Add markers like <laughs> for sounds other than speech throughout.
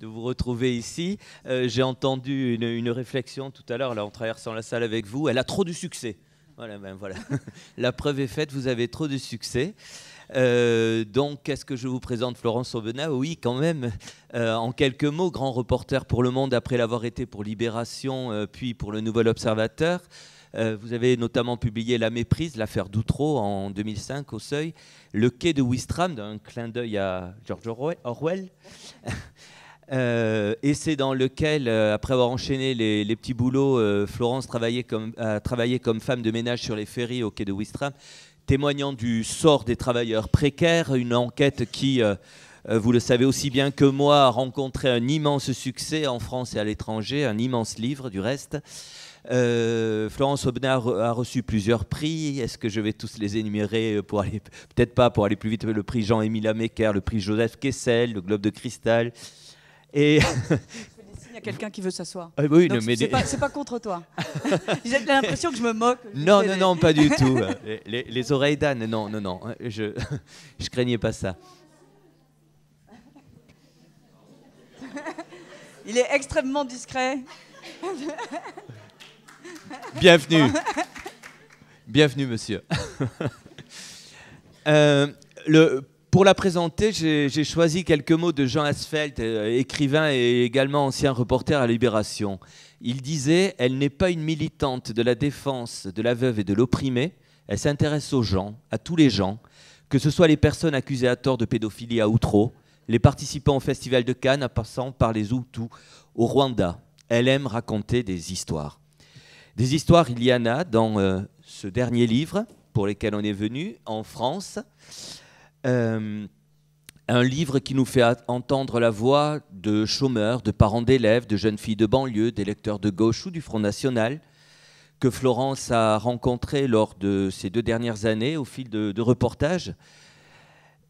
de vous retrouver ici. Euh, j'ai entendu une, réflexion tout à l'heure, là, en traversant la salle avec vous. Elle a trop du succès. Voilà, ben voilà. <laughs> la preuve est faite, vous avez trop de succès. Euh, donc, est-ce que je vous présente Florence Aubenas Oui, quand même. Euh, en quelques mots, grand reporter pour Le Monde après l'avoir été pour Libération, puis pour Le Nouvel Observateur. vous avez notamment publié La méprise, l'affaire Doutreau en 2005 au Seuil, Le quai de Wistram, d'un clin d'œil à George Orwell. <laughs> Euh, et c'est dans lequel, euh, après avoir enchaîné les, petits boulots, euh, Florence comme, a travaillé comme femme de ménage sur les ferries au quai de Wistram, témoignant du sort des travailleurs précaires, une enquête qui, vous le savez aussi bien que moi, a rencontré un immense succès en France et à l'étranger, un immense livre du reste. Florence Obnard a reçu plusieurs prix. Est-ce que je vais tous les énumérer pour aller peut-être pas pour aller plus vite Le prix Jean-Émile Amecker, le prix Joseph Kessel, le Globe de cristal, et <laughs> quelqu'un qui veut s'asseoir. Ah oui, c'est pas, pas, contre toi. <laughs> J'ai l'impression que je me moque. Non, non, non, pas du <laughs> tout. Les, oreilles d'âne, non, non, non. Hein, je, je craignais pas ça. Il est extrêmement discret. Bienvenue. Bienvenue, monsieur. Euh, le, pour la présenter, j'ai choisi quelques mots de Jean Asfeld, euh, écrivain et également ancien reporter à Libération. Il disait Elle n'est pas une militante de la défense de la veuve et de l'opprimé, elle s'intéresse aux gens, à tous les gens, que ce soit les personnes accusées à tort de pédophilie à Outreau, les participants au Festival de Cannes, en passant par les Hutus au Rwanda. Elle aime raconter des histoires. Des histoires, il y en a dans euh, ce dernier livre pour lesquels on est venu en France. Euh, un livre qui nous fait entendre la voix de chômeurs, de parents d'élèves, de jeunes filles de banlieue, d'électeurs de gauche ou du Front National, que Florence a rencontré lors de ces deux dernières années au fil de, reportages.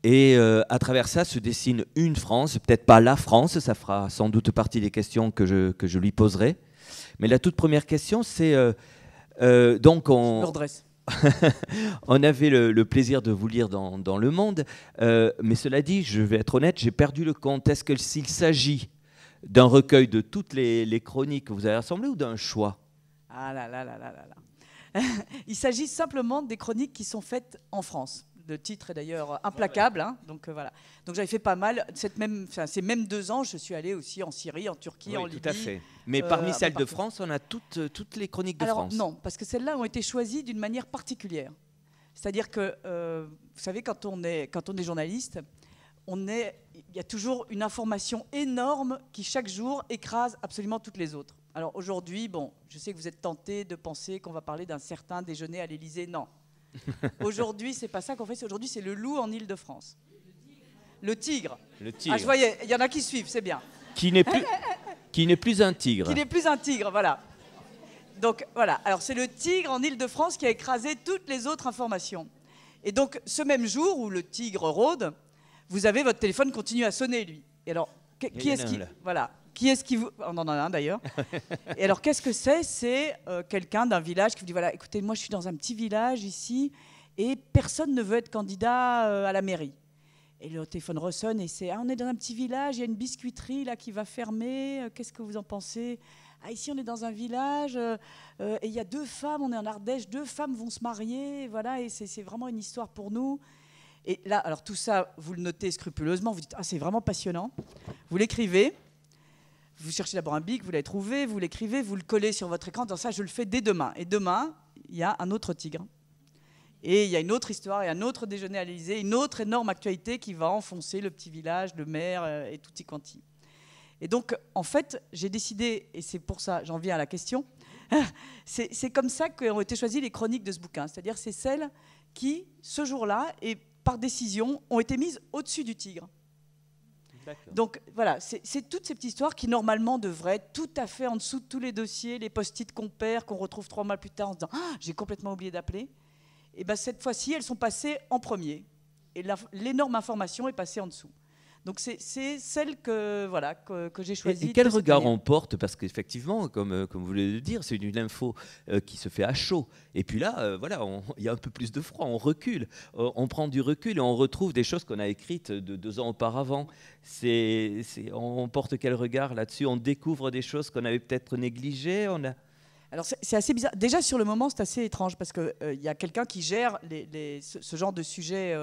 Et euh, à travers ça se dessine une France, peut-être pas la France, ça fera sans doute partie des questions que je, que je lui poserai. Mais la toute première question, c'est euh, donc on. <laughs> on avait le, plaisir de vous lire dans, Le Monde, euh, mais cela dit, je vais être honnête, j'ai perdu le compte. Est-ce que s'il s'agit d'un recueil de toutes les, chroniques que vous avez rassemblées ou d'un choix Ah là là là là <laughs> Il s'agit simplement des chroniques qui sont faites en France. Le titre est d'ailleurs implacable. Hein. donc euh, voilà. Donc j'avais fait pas mal. Cette même, ces mêmes deux ans, je suis allée aussi en Syrie, en Turquie, en Libye. Tout à fait. Mais euh, parmi celles de France, on a toutes, euh, toutes les chroniques de Alors, France. Non, parce que celles-là ont été choisies d'une manière particulière. C'est-à-dire que, vous savez, quand on est, quand on est journaliste, on est, il y a toujours une information énorme qui chaque jour écrase absolument toutes les autres. Alors aujourd'hui, bon, je sais que vous êtes tenté de penser qu'on va parler d'un certain déjeuner à l'Elysée, Non, <laughs> Aujourd'hui, c'est pas ça qu'on fait. Aujourd'hui, c'est le loup en Ile-de-France. Le tigre. Le tigre. Ah, je voyais, il y en a qui suivent, c'est bien. Qui n'est plus, qui n'est plus un tigre. Qui n'est plus un tigre, voilà. Donc voilà. Alors c'est le tigre en Ile-de-France qui a écrasé toutes les autres informations. Et donc ce même jour où le tigre rôde, vous avez votre téléphone continue à sonner lui. Et alors qui est-ce qui voilà qui est-ce qui vous... On en a un d'ailleurs. Et alors, qu'est-ce que c'est C'est euh, quelqu'un d'un village qui vous dit, voilà, écoutez, moi je suis dans un petit village ici et personne ne veut être candidat euh, à la mairie. Et le téléphone ressonne et c'est, ah, on est dans un petit village, il y a une biscuiterie là qui va fermer, euh, qu'est-ce que vous en pensez ah, ici on est dans un village et il y a deux femmes, on est en Ardèche, deux femmes vont se marier, voilà, et c'est vraiment une histoire pour nous. Et là, alors tout ça, vous le notez scrupuleusement, vous dites, ah c'est vraiment passionnant, vous l'écrivez, vous cherchez d'abord un bic, vous l'avez trouvé, vous l'écrivez, vous le collez sur votre écran. Dans ça, je le fais dès demain. Et demain, il y a un autre tigre. Et il y a une autre histoire et un autre déjeuner à l'Élysée, une autre énorme actualité qui va enfoncer le petit village, le maire euh, et tout y quanti. Et donc, en fait, j'ai décidé, et c'est pour ça, j'en viens à la question, <laughs> c'est comme ça qu'ont été choisies les chroniques de ce bouquin. C'est-à-dire, c'est celles qui, ce jour-là, et par décision, ont été mises au-dessus du tigre. Donc voilà, c'est toute cette histoire qui normalement devrait être tout à fait en dessous de tous les dossiers, les post-it qu'on perd, qu'on retrouve trois mois plus tard en se disant ah, j'ai complètement oublié d'appeler. Et bien cette fois-ci, elles sont passées en premier. Et l'énorme information est passée en dessous. Donc c'est celle que, voilà, que, j'ai choisie. Et, quel regard on porte Parce qu'effectivement, comme, euh, vous voulez le dire, c'est une, info euh, qui se fait à chaud. Et puis là, euh, voilà, il y a un peu plus de froid, on recule, on prend du recul et on retrouve des choses qu'on a écrites de deux ans auparavant. on porte quel regard là-dessus On découvre des choses qu'on avait peut-être négligées on a... Alors c'est assez bizarre. Déjà sur le moment, c'est assez étrange parce qu'il il y a quelqu'un qui gère ce, ce, genre de sujet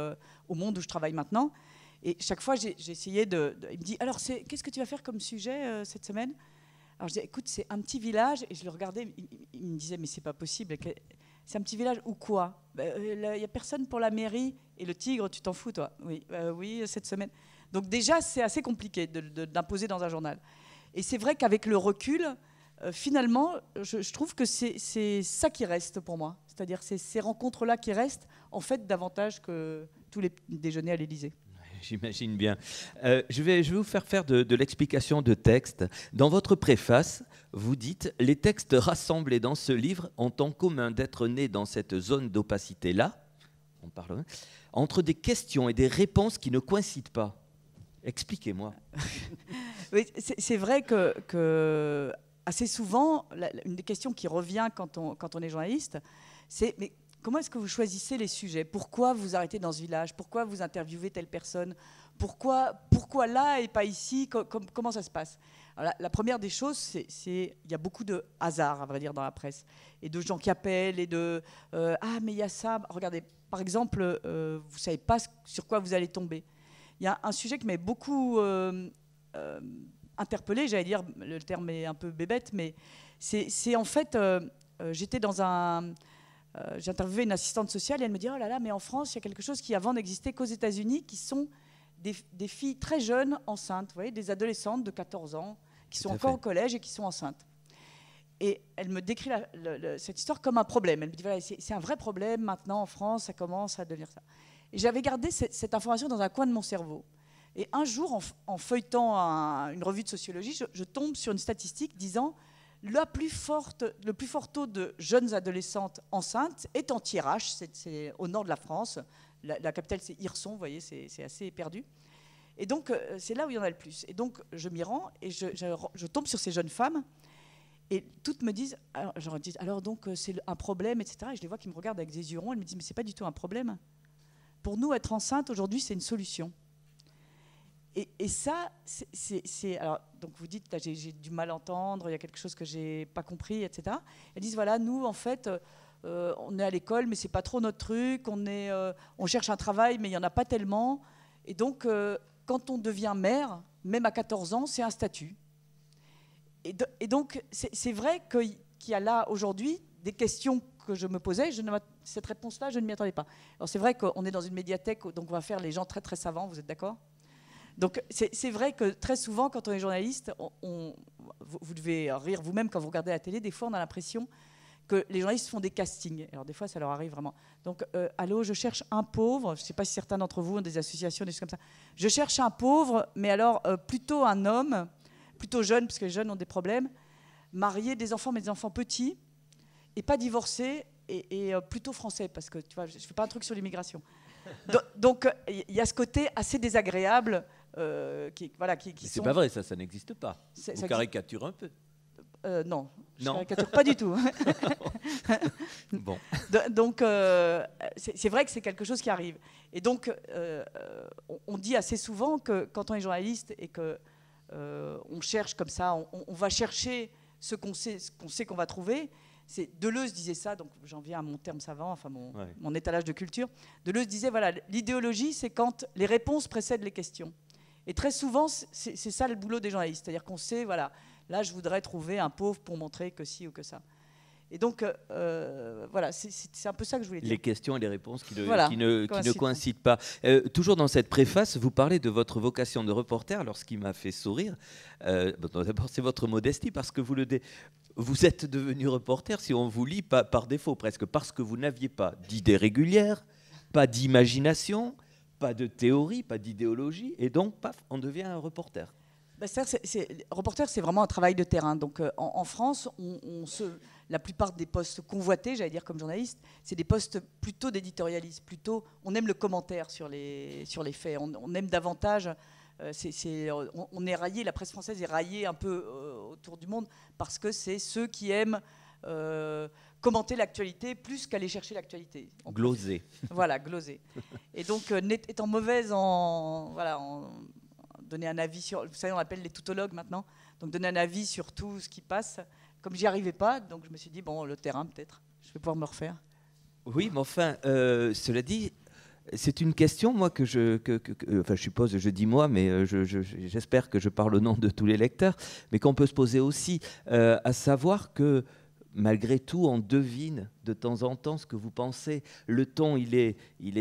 au monde où je travaille maintenant et chaque fois, j'essayais de, de, Il me dit Alors, qu'est-ce que tu vas faire comme sujet euh, cette semaine Alors, je dis Écoute, c'est un petit village. Et je le regardais, il, me disait Mais c'est pas possible. C'est un petit village ou quoi bah, euh, Il n'y a personne pour la mairie. Et le tigre, tu t'en fous, toi Oui, euh, oui, cette semaine. Donc, déjà, c'est assez compliqué d'imposer dans un journal. Et c'est vrai qu'avec le recul, finalement, je, je, trouve que c'est ça qui reste pour moi. C'est-à-dire, c'est ces rencontres-là qui restent, en fait, davantage que tous les déjeuners à l'Élysée. <laughs> J'imagine bien. Euh, je, vais, je vais vous faire faire de, l'explication de texte. Dans votre préface, vous dites Les textes rassemblés dans ce livre ont en commun d'être nés dans cette zone d'opacité-là, on parle, hein, entre des questions et des réponses qui ne coïncident pas. Expliquez-moi. <laughs> c'est vrai que, assez souvent, une des questions qui revient quand on, quand on est journaliste, c'est mais comment est-ce que vous choisissez les sujets Pourquoi vous arrêtez dans ce village Pourquoi vous interviewez telle personne pourquoi, pourquoi là et pas ici Comment ça se passe la, première des choses, c'est il y a beaucoup de hasard, à vrai dire, dans la presse, et de gens qui appellent, et de euh, Ah, mais il y a ça. Regardez, par exemple, euh, vous ne savez pas sur quoi vous allez tomber. Il y a un sujet qui m'est beaucoup euh, interpellé, j'allais dire, le terme est un peu bébête, mais c'est en fait, j'étais dans un euh, j'ai interviewé une assistante sociale et elle me dit, oh là là, mais en France, il y a quelque chose qui avant n'existait qu'aux États-Unis, qui sont des, filles très jeunes enceintes, vous voyez, des adolescentes de 14 ans, qui sont encore au collège et qui sont enceintes. Et elle me décrit cette histoire comme un problème. Elle me dit, c'est un vrai problème maintenant en France, ça commence à devenir ça. Et j'avais gardé cette, information dans un coin de mon cerveau. Et un jour, en, feuilletant une revue de sociologie, je, tombe sur une statistique disant la plus forte, le plus fort taux de jeunes adolescentes enceintes est en tirage, c'est au nord de la France. La, capitale, c'est Hirson, vous voyez, c'est assez perdu. Et donc, euh, c'est là où il y en a le plus. Et donc, je m'y rends et je, tombe sur ces jeunes femmes. Et toutes me disent, alors, alors donc, euh, c'est un problème, etc. Et je les vois qui me regardent avec des yeux ronds. Elles me disent, mais c'est pas du tout un problème. Pour nous, être enceinte aujourd'hui, c'est une solution. Et, ça, c'est. Alors, donc vous dites, j'ai du mal à entendre, il y a quelque chose que j'ai pas compris, etc. Elles disent, voilà, nous, en fait. Euh, on est à l'école, mais c'est pas trop notre truc. On, est, euh, on cherche un travail, mais il y en a pas tellement. Et donc, euh, quand on devient mère, même à 14 ans, c'est un statut. Et, donc, c'est vrai qu'il y a là aujourd'hui des questions que je me posais. Je ne, cette réponse-là, je ne m'y attendais pas. Alors, c'est vrai qu'on est dans une médiathèque, donc on va faire les gens très très savants. Vous êtes d'accord donc c'est vrai que très souvent, quand on est journaliste, on, vous devez rire vous-même quand vous regardez la télé, des fois on a l'impression que les journalistes font des castings. Alors des fois, ça leur arrive vraiment. Donc, euh, allô, je cherche un pauvre. Je ne sais pas si certains d'entre vous ont des associations, des choses comme ça. Je cherche un pauvre, mais alors euh, plutôt un homme, plutôt jeune, parce que les jeunes ont des problèmes, marié, des enfants, mais des enfants petits, et pas divorcé, et, euh, plutôt français, parce que tu vois, je ne fais pas un truc sur l'immigration. Donc, il y a ce côté assez désagréable euh, qui, voilà, qui, C'est pas vrai, ça, ça n'existe pas. Ça caricature un peu. Euh, non, je caricature pas du tout. <laughs> bon. <laughs> Donc, euh, c'est vrai que c'est quelque chose qui arrive. Et donc, on dit assez souvent que quand on est journaliste et que on cherche comme ça, on, va chercher ce qu'on sait, qu'on va trouver. C'est Deleuze disait ça, donc j'en viens à mon terme savant, enfin mon, mon étalage de culture. Deleuze disait voilà, l'idéologie, c'est quand les réponses précèdent les questions. Et très souvent, c'est ça le boulot des journalistes. C'est-à-dire qu'on sait, voilà, là, je voudrais trouver un pauvre pour montrer que si ou que ça. Et donc, euh, euh, voilà, c'est un peu ça que je voulais dire. Les questions et les réponses qui ne, qui ne, coïncident pas. Euh, toujours dans cette préface, vous parlez de votre vocation de reporter. Alors, ce qui m'a fait sourire, d'abord, c'est votre modestie, parce que vous, le vous êtes devenu reporter, si on vous lit, pas, par défaut presque, parce que vous n'aviez pas d'idées régulières, pas d'imagination, pas de théorie, pas d'idéologie, et donc, paf, on devient un reporter. Bah, C'est-à-dire reporter, c'est vraiment un travail de terrain. Donc, euh, en, France, on, se, la plupart des postes convoités, j'allais dire comme journaliste, c'est des postes plutôt d'éditorialiste, plutôt on aime le commentaire sur les, sur les faits, on, aime davantage. Euh, on, est raillé, la presse française est raillée un peu euh, autour du monde parce que c'est ceux qui aiment commenter l'actualité plus qu'aller chercher l'actualité. Gloser. Voilà, gloser. Et donc, euh, étant mauvaise en, voilà, en donner un avis sur. Vous savez, on appelle les toutologues maintenant. Donc, donner un avis sur tout ce qui passe. Comme j'y arrivais pas, donc je me suis dit, bon, le terrain, peut-être, je vais pouvoir me refaire. Oui, mais enfin, euh, cela dit, c'est une question, moi, que je, que, euh, enfin, je suppose, je dis moi, mais j'espère que je parle au nom de tous les lecteurs, mais qu'on peut se poser aussi, à savoir que malgré tout, on devine de temps en temps ce que vous pensez. Le ton, il est,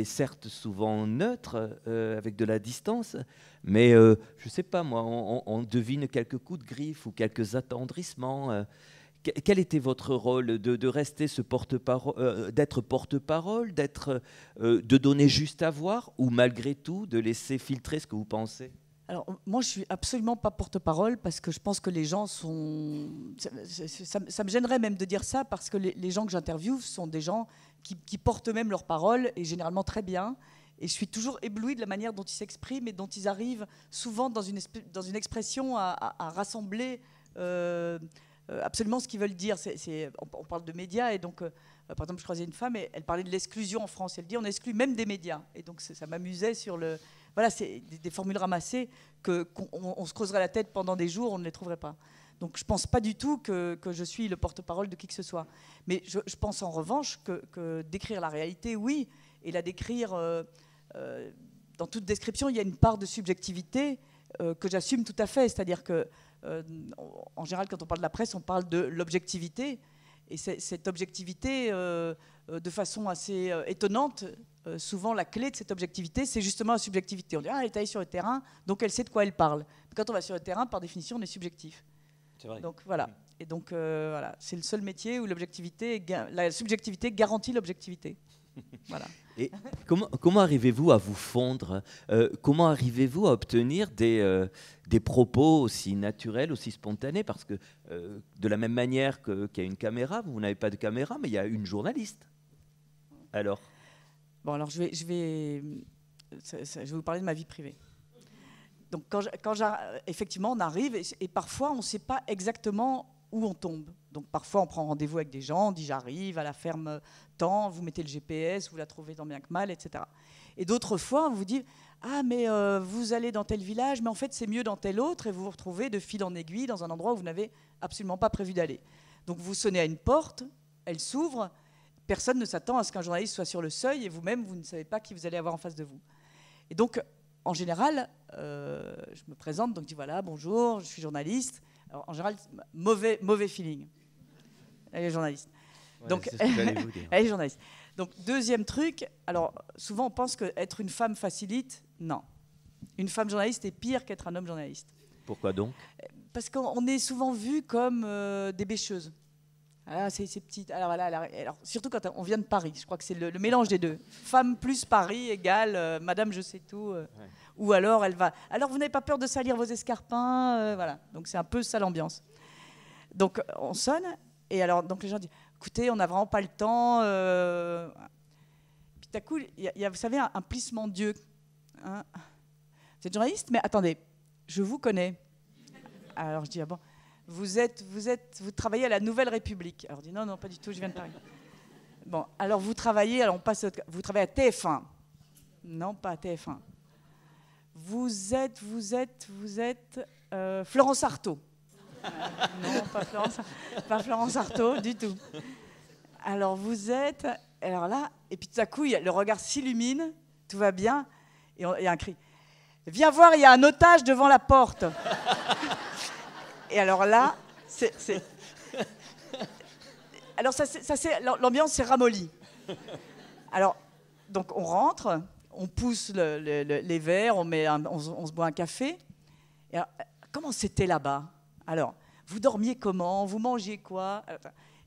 certes souvent neutre, euh, avec de la distance, mais euh, je ne sais pas, moi, on, devine quelques coups de griffe ou quelques attendrissements. Euh. Quel était votre rôle de, rester ce porte-parole, d'être porte-parole, de donner juste à voir, ou malgré tout de laisser filtrer ce que vous pensez alors, moi, je suis absolument pas porte-parole parce que je pense que les gens sont. Ça, me gênerait même de dire ça parce que les, gens que j'interviewe sont des gens qui, portent même leurs paroles et généralement très bien. Et je suis toujours éblouie de la manière dont ils s'expriment et dont ils arrivent souvent dans une, dans une expression à, rassembler euh, euh, absolument ce qu'ils veulent dire. on, parle de médias et donc. Euh, par exemple, je croisais une femme et elle parlait de l'exclusion en France. Elle dit on exclut même des médias. Et donc ça m'amusait sur le, voilà, c'est des, formules ramassées qu'on se creuserait la tête pendant des jours, on ne les trouverait pas. Donc je ne pense pas du tout que, je suis le porte-parole de qui que ce soit. Mais je, pense en revanche que, décrire la réalité, oui, et la décrire, euh, euh, dans toute description, il y a une part de subjectivité euh, que j'assume tout à fait. C'est-à-dire que, en général, quand on parle de la presse, on parle de l'objectivité. Et cette objectivité, de façon assez étonnante, euh, souvent la clé de cette objectivité, c'est justement la subjectivité. On dit, ah, elle est allée sur le terrain, donc elle sait de quoi elle parle. quand on va sur le terrain, par définition, on est subjectif. C'est vrai. Donc voilà. Et donc euh, voilà, c'est le seul métier où l'objectivité, la subjectivité garantit l'objectivité. <laughs> voilà. Et comment, arrivez-vous à vous fondre euh, Comment arrivez-vous à obtenir des, des propos aussi naturels, aussi spontanés Parce que de la même manière qu'il y a une caméra, vous n'avez pas de caméra, mais il y a une journaliste. Alors Bon, alors je vais, je vais, euh, je vais vous parler de ma vie privée. Donc, quand, effectivement, on arrive et, parfois on ne sait pas exactement où on tombe. Donc, parfois on prend rendez-vous avec des gens, on dit j'arrive à la ferme tant, vous mettez le GPS, vous la trouvez tant bien que mal, etc. Et d'autres fois, on vous dit ah mais euh, vous allez dans tel village, mais en fait c'est mieux dans tel autre, et vous vous retrouvez de fil en aiguille dans un endroit où vous n'avez absolument pas prévu d'aller. Donc vous sonnez à une porte, elle s'ouvre, personne ne s'attend à ce qu'un journaliste soit sur le seuil et vous-même, vous ne savez pas qui vous allez avoir en face de vous. Et donc, en général, euh, je me présente, donc je dis voilà, bonjour, je suis journaliste. Alors, en général, mauvais, mauvais feeling. Elle est journaliste. donc, <laughs> journaliste. Donc, deuxième truc, alors souvent on pense qu'être une femme facilite. Non. Une femme journaliste est pire qu'être un homme journaliste. Pourquoi donc Parce qu'on est souvent vu comme euh, des bêcheuses. Ah, c'est petites. Alors, voilà, alors, surtout quand on vient de Paris, je crois que c'est le, mélange des deux. Femme plus Paris égale euh, Madame je sais tout. Euh. Ou alors elle va. Alors vous n'avez pas peur de salir vos escarpins, euh, voilà. Donc c'est un peu ça l'ambiance. Donc on sonne et alors donc les gens disent, écoutez, on n'a vraiment pas le temps. Puis tout à coup, il y, a, vous savez, un, plissement d'yeux. Hein vous êtes journaliste, mais attendez, je vous connais. Alors je dis ah bon vous, êtes, vous, êtes, vous travaillez à la Nouvelle République. Alors, dit non, non, pas du tout, je viens de Paris. Bon, alors vous travaillez, alors on passe, vous travaillez à TF1. Non, pas à TF1. Vous êtes, vous êtes, vous êtes euh, Florence Artaud. Euh, non, pas Florence, pas Florence Artaud du tout. Alors vous êtes, alors là, et puis tout à coup, le regard s'illumine, tout va bien, et il y a un cri. Viens voir, il y a un otage devant la porte. Et alors là, c'est. Alors, l'ambiance s'est ramollie. Alors, donc, on rentre, on pousse les verres, on, se boit un café. comment c'était là-bas Alors, vous dormiez comment Vous mangez quoi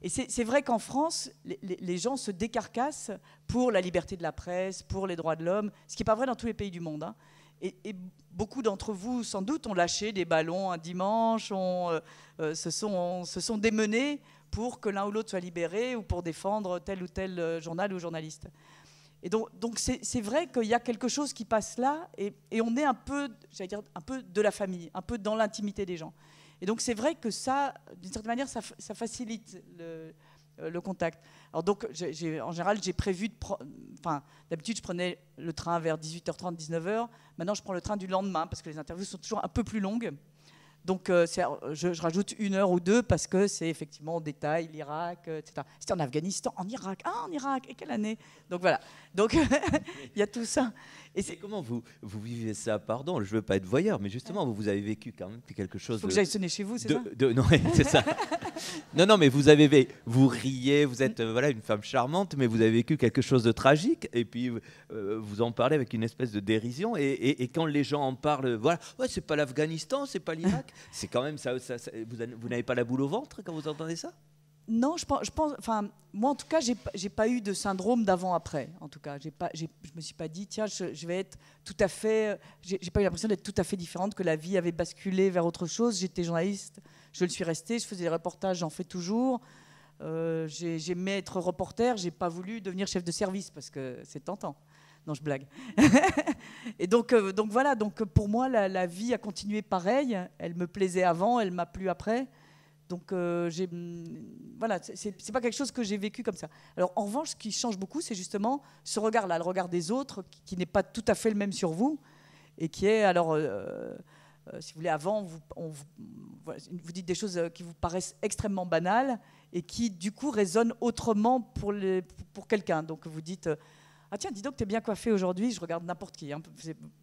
Et c'est vrai qu'en France, les, gens se décarcassent pour la liberté de la presse, pour les droits de l'homme, ce qui n'est pas vrai dans tous les pays du monde. Hein. Et, beaucoup d'entre vous, sans doute, ont lâché des ballons un dimanche, euh, euh, se, sont, se sont démenés pour que l'un ou l'autre soit libéré ou pour défendre tel ou tel euh, journal ou journaliste. Et donc, c'est vrai qu'il y a quelque chose qui passe là, et, on est un peu, j'allais dire, un peu de la famille, un peu dans l'intimité des gens. Et donc, c'est vrai que ça, d'une certaine manière, ça, facilite le, contact. Alors donc, en général, j'ai prévu de Enfin, d'habitude, je prenais le train vers 18h30, 19h. Maintenant, je prends le train du lendemain parce que les interviews sont toujours un peu plus longues. Donc, euh, je, je, rajoute une heure ou deux parce que c'est effectivement au détail l'Irak, euh, etc. C'était en Afghanistan, en Irak. Ah, en Irak, et quelle année Donc voilà. Donc, <laughs> il y a tout ça. Et c'est comment vous, vous vivez ça Pardon, je veux pas être voyeur, mais justement, vous, vous avez vécu quand même quelque chose. Il Faut que j'aille sonner chez vous, c'est ça de, Non, c'est ça. <laughs> non, non, mais vous avez vous riez, vous êtes euh, voilà une femme charmante, mais vous avez vécu quelque chose de tragique, et puis euh, vous en parlez avec une espèce de dérision. Et, quand les gens en parlent, voilà, ouais, c'est pas l'Afghanistan, c'est pas l'Irak, c'est quand même ça vous n'avez pas la boule au ventre quand vous entendez ça non, je pense, je pense, enfin, moi en tout cas, j'ai, n'ai pas eu de syndrome d'avant-après. En tout cas, j'ai pas, je me suis pas dit, tiens, je, vais être tout à fait, j'ai, pas eu l'impression d'être tout à fait différente, que la vie avait basculé vers autre chose. J'étais journaliste, je le suis resté, je faisais des reportages, j'en fais toujours. Euh, j'aimais être reporter, j'ai pas voulu devenir chef de service parce que c'est tentant. Non, je blague. <laughs> et donc, euh, donc voilà, donc euh, pour moi, la, la vie a continué pareil. Elle me plaisait avant, elle m'a plu après. Donc, euh, mm, voilà, c'est pas quelque chose que j'ai vécu comme ça. Alors, en revanche, ce qui change beaucoup, c'est justement ce regard-là, le regard des autres, qui, n'est pas tout à fait le même sur vous, et qui est, alors, euh, euh, si vous voulez, avant, vous, on, vous dites des choses euh, qui vous paraissent extrêmement banales, et qui, du coup, résonnent autrement pour, pour quelqu'un. Donc, vous dites, ah tiens, dis donc, tu es bien coiffé aujourd'hui, je regarde n'importe qui, hein,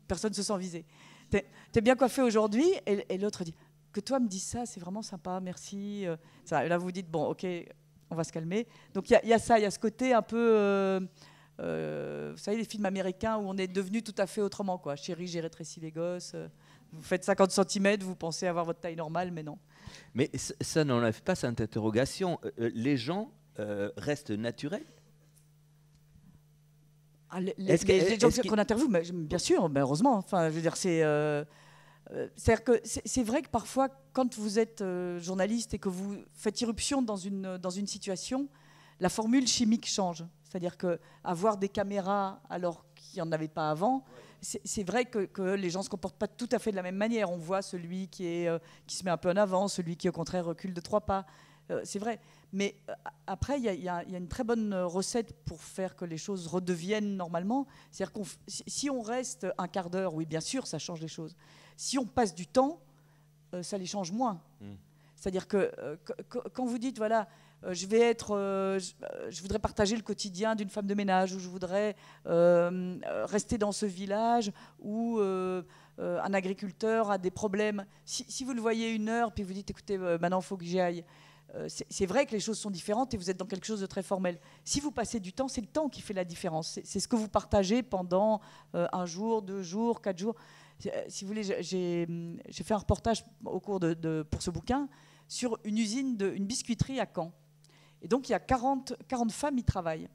personne ne se sent visé. Tu es bien coiffé aujourd'hui, et l'autre dit, que toi me dis ça, c'est vraiment sympa, merci. Euh, ça, là, vous dites, bon, ok, on va se calmer. Donc il y, a ça, il y a ce côté un peu, euh, euh, vous savez, les films américains où on est devenu tout à fait autrement, quoi. Chérie, j'ai rétréci les gosses. Vous faites 50 cm, vous pensez avoir votre taille normale, mais non. Mais ça n'enlève pas cette interrogation. Les gens restent naturels est ah, les, que, les, gens qu'on interviewe, mais, bien sûr, heureusement. Enfin, je veux dire, c'est euh, c'est vrai que parfois, quand vous êtes euh, journaliste et que vous faites irruption euh, dans une, situation, la formule chimique change. C'est-à-dire que avoir des caméras alors qu'il n'y en avait pas avant, c'est vrai que, les gens ne se comportent pas tout à fait de la même manière. On voit celui qui, se met un peu en avant, celui qui au contraire recule de trois pas. c'est vrai. Mais après, il y, a une très bonne recette pour faire que les choses redeviennent normalement. C'est-à-dire que si on reste un quart d'heure, oui, bien sûr, ça change les choses si on passe du temps, euh, ça les change moins. Hmm. C'est-à-dire que euh, quand vous dites, voilà, euh, je vais être, je, voudrais partager le quotidien d'une femme de ménage, ou je voudrais rester dans ce village où un agriculteur a des problèmes. Si, vous le voyez une heure, puis vous dites, écoutez, maintenant il faut que j'y aille. C'est vrai que les choses sont différentes et vous êtes dans quelque chose de très formel. Si vous passez du temps, c'est le temps qui fait la différence. C'est ce que vous partagez pendant un jour, deux jours, quatre jours. Euh, si vous voulez, mm, j'ai fait un reportage au cours de, pour ce bouquin sur une usine, une biscuiterie à Caen. Et donc, il y a 40, 40 femmes y travaillent.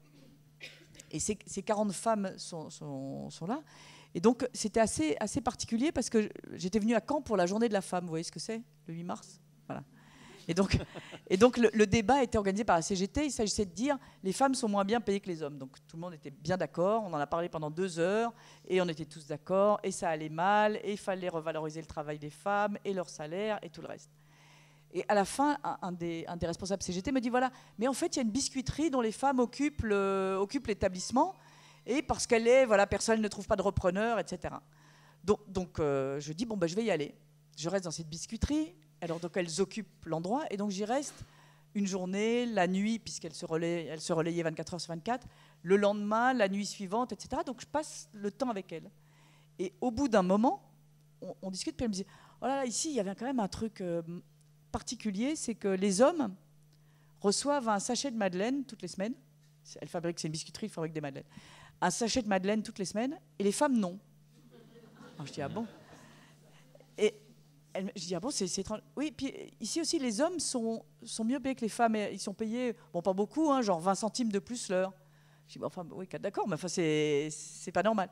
Et ces, 40 femmes sont, là. Et donc, c'était assez, assez particulier parce que j'étais venue à Caen pour la journée de la femme. Vous voyez ce que c'est, le 8 mars Voilà. Et donc, et donc le, débat était organisé par la CGT. Il s'agissait de dire les femmes sont moins bien payées que les hommes. Donc tout le monde était bien d'accord. On en a parlé pendant deux heures et on était tous d'accord. Et ça allait mal. Et il fallait revaloriser le travail des femmes et leur salaire et tout le reste. Et à la fin, un des, des responsables CGT me dit voilà, mais en fait, il y a une biscuiterie dont les femmes occupent l'établissement. Et parce qu'elle est, voilà, personne ne trouve pas de repreneur, etc. Donc, donc euh, je dis bon, ben je vais y aller. Je reste dans cette biscuiterie alors, donc, elles occupent l'endroit. Et donc, j'y reste une journée, la nuit, puisqu'elles se, relayaient, se 24 heures sur 24, le lendemain, la nuit suivante, etc. Donc, je passe le temps avec elles. Et au bout d'un moment, on, discute, puis elles me disent Oh là là, ici, il y avait quand même un truc euh, particulier c'est que les hommes reçoivent un sachet de madeleine toutes les semaines. c'est une biscuiterie, fabrique fabriquent des madeleines. Un sachet de madeleine toutes les semaines, et les femmes non. je dis Ah bon et, je dis, ah bon, c'est étrange. Oui, puis ici aussi, les hommes sont, sont mieux payés que les femmes. Et ils sont payés, bon, pas beaucoup, hein, genre 20 centimes de plus l'heure. Je dis, bon, enfin, oui, d'accord, mais enfin, c'est pas normal.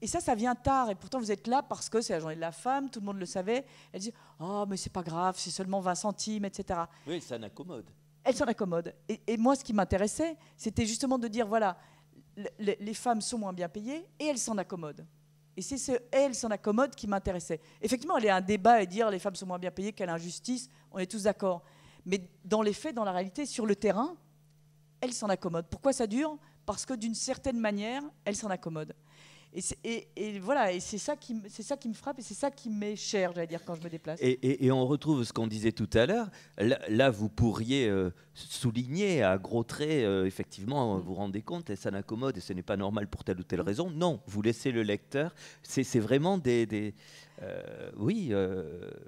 Et ça, ça vient tard. Et pourtant, vous êtes là parce que c'est la journée de la femme, tout le monde le savait. Elle dit, oh, mais c'est pas grave, c'est seulement 20 centimes, etc. Oui, ça n'accommode. Elle s'en accommode. Et, et moi, ce qui m'intéressait, c'était justement de dire, voilà, les femmes sont moins bien payées et elles s'en accommodent. Et c'est ce elle s'en accommode qui m'intéressait. Effectivement, il y un débat et dire les femmes sont moins bien payées, quelle injustice, on est tous d'accord. Mais dans les faits, dans la réalité, sur le terrain, elle s'en accommode. Pourquoi ça dure Parce que d'une certaine manière, elle s'en accommode. Et, voilà, et c'est ça, qui, ça qui me frappe et c'est ça qui m'est cher, j'allais dire, quand je me déplace. Et, on retrouve ce qu'on disait tout à l'heure. Là, vous pourriez euh, souligner à gros traits, euh, effectivement, mm. vous vous rendez compte, ça n'accommode, et ce n'est pas normal pour telle ou telle mm. raison. Non, vous laissez le lecteur. C'est vraiment des. des euh, oui.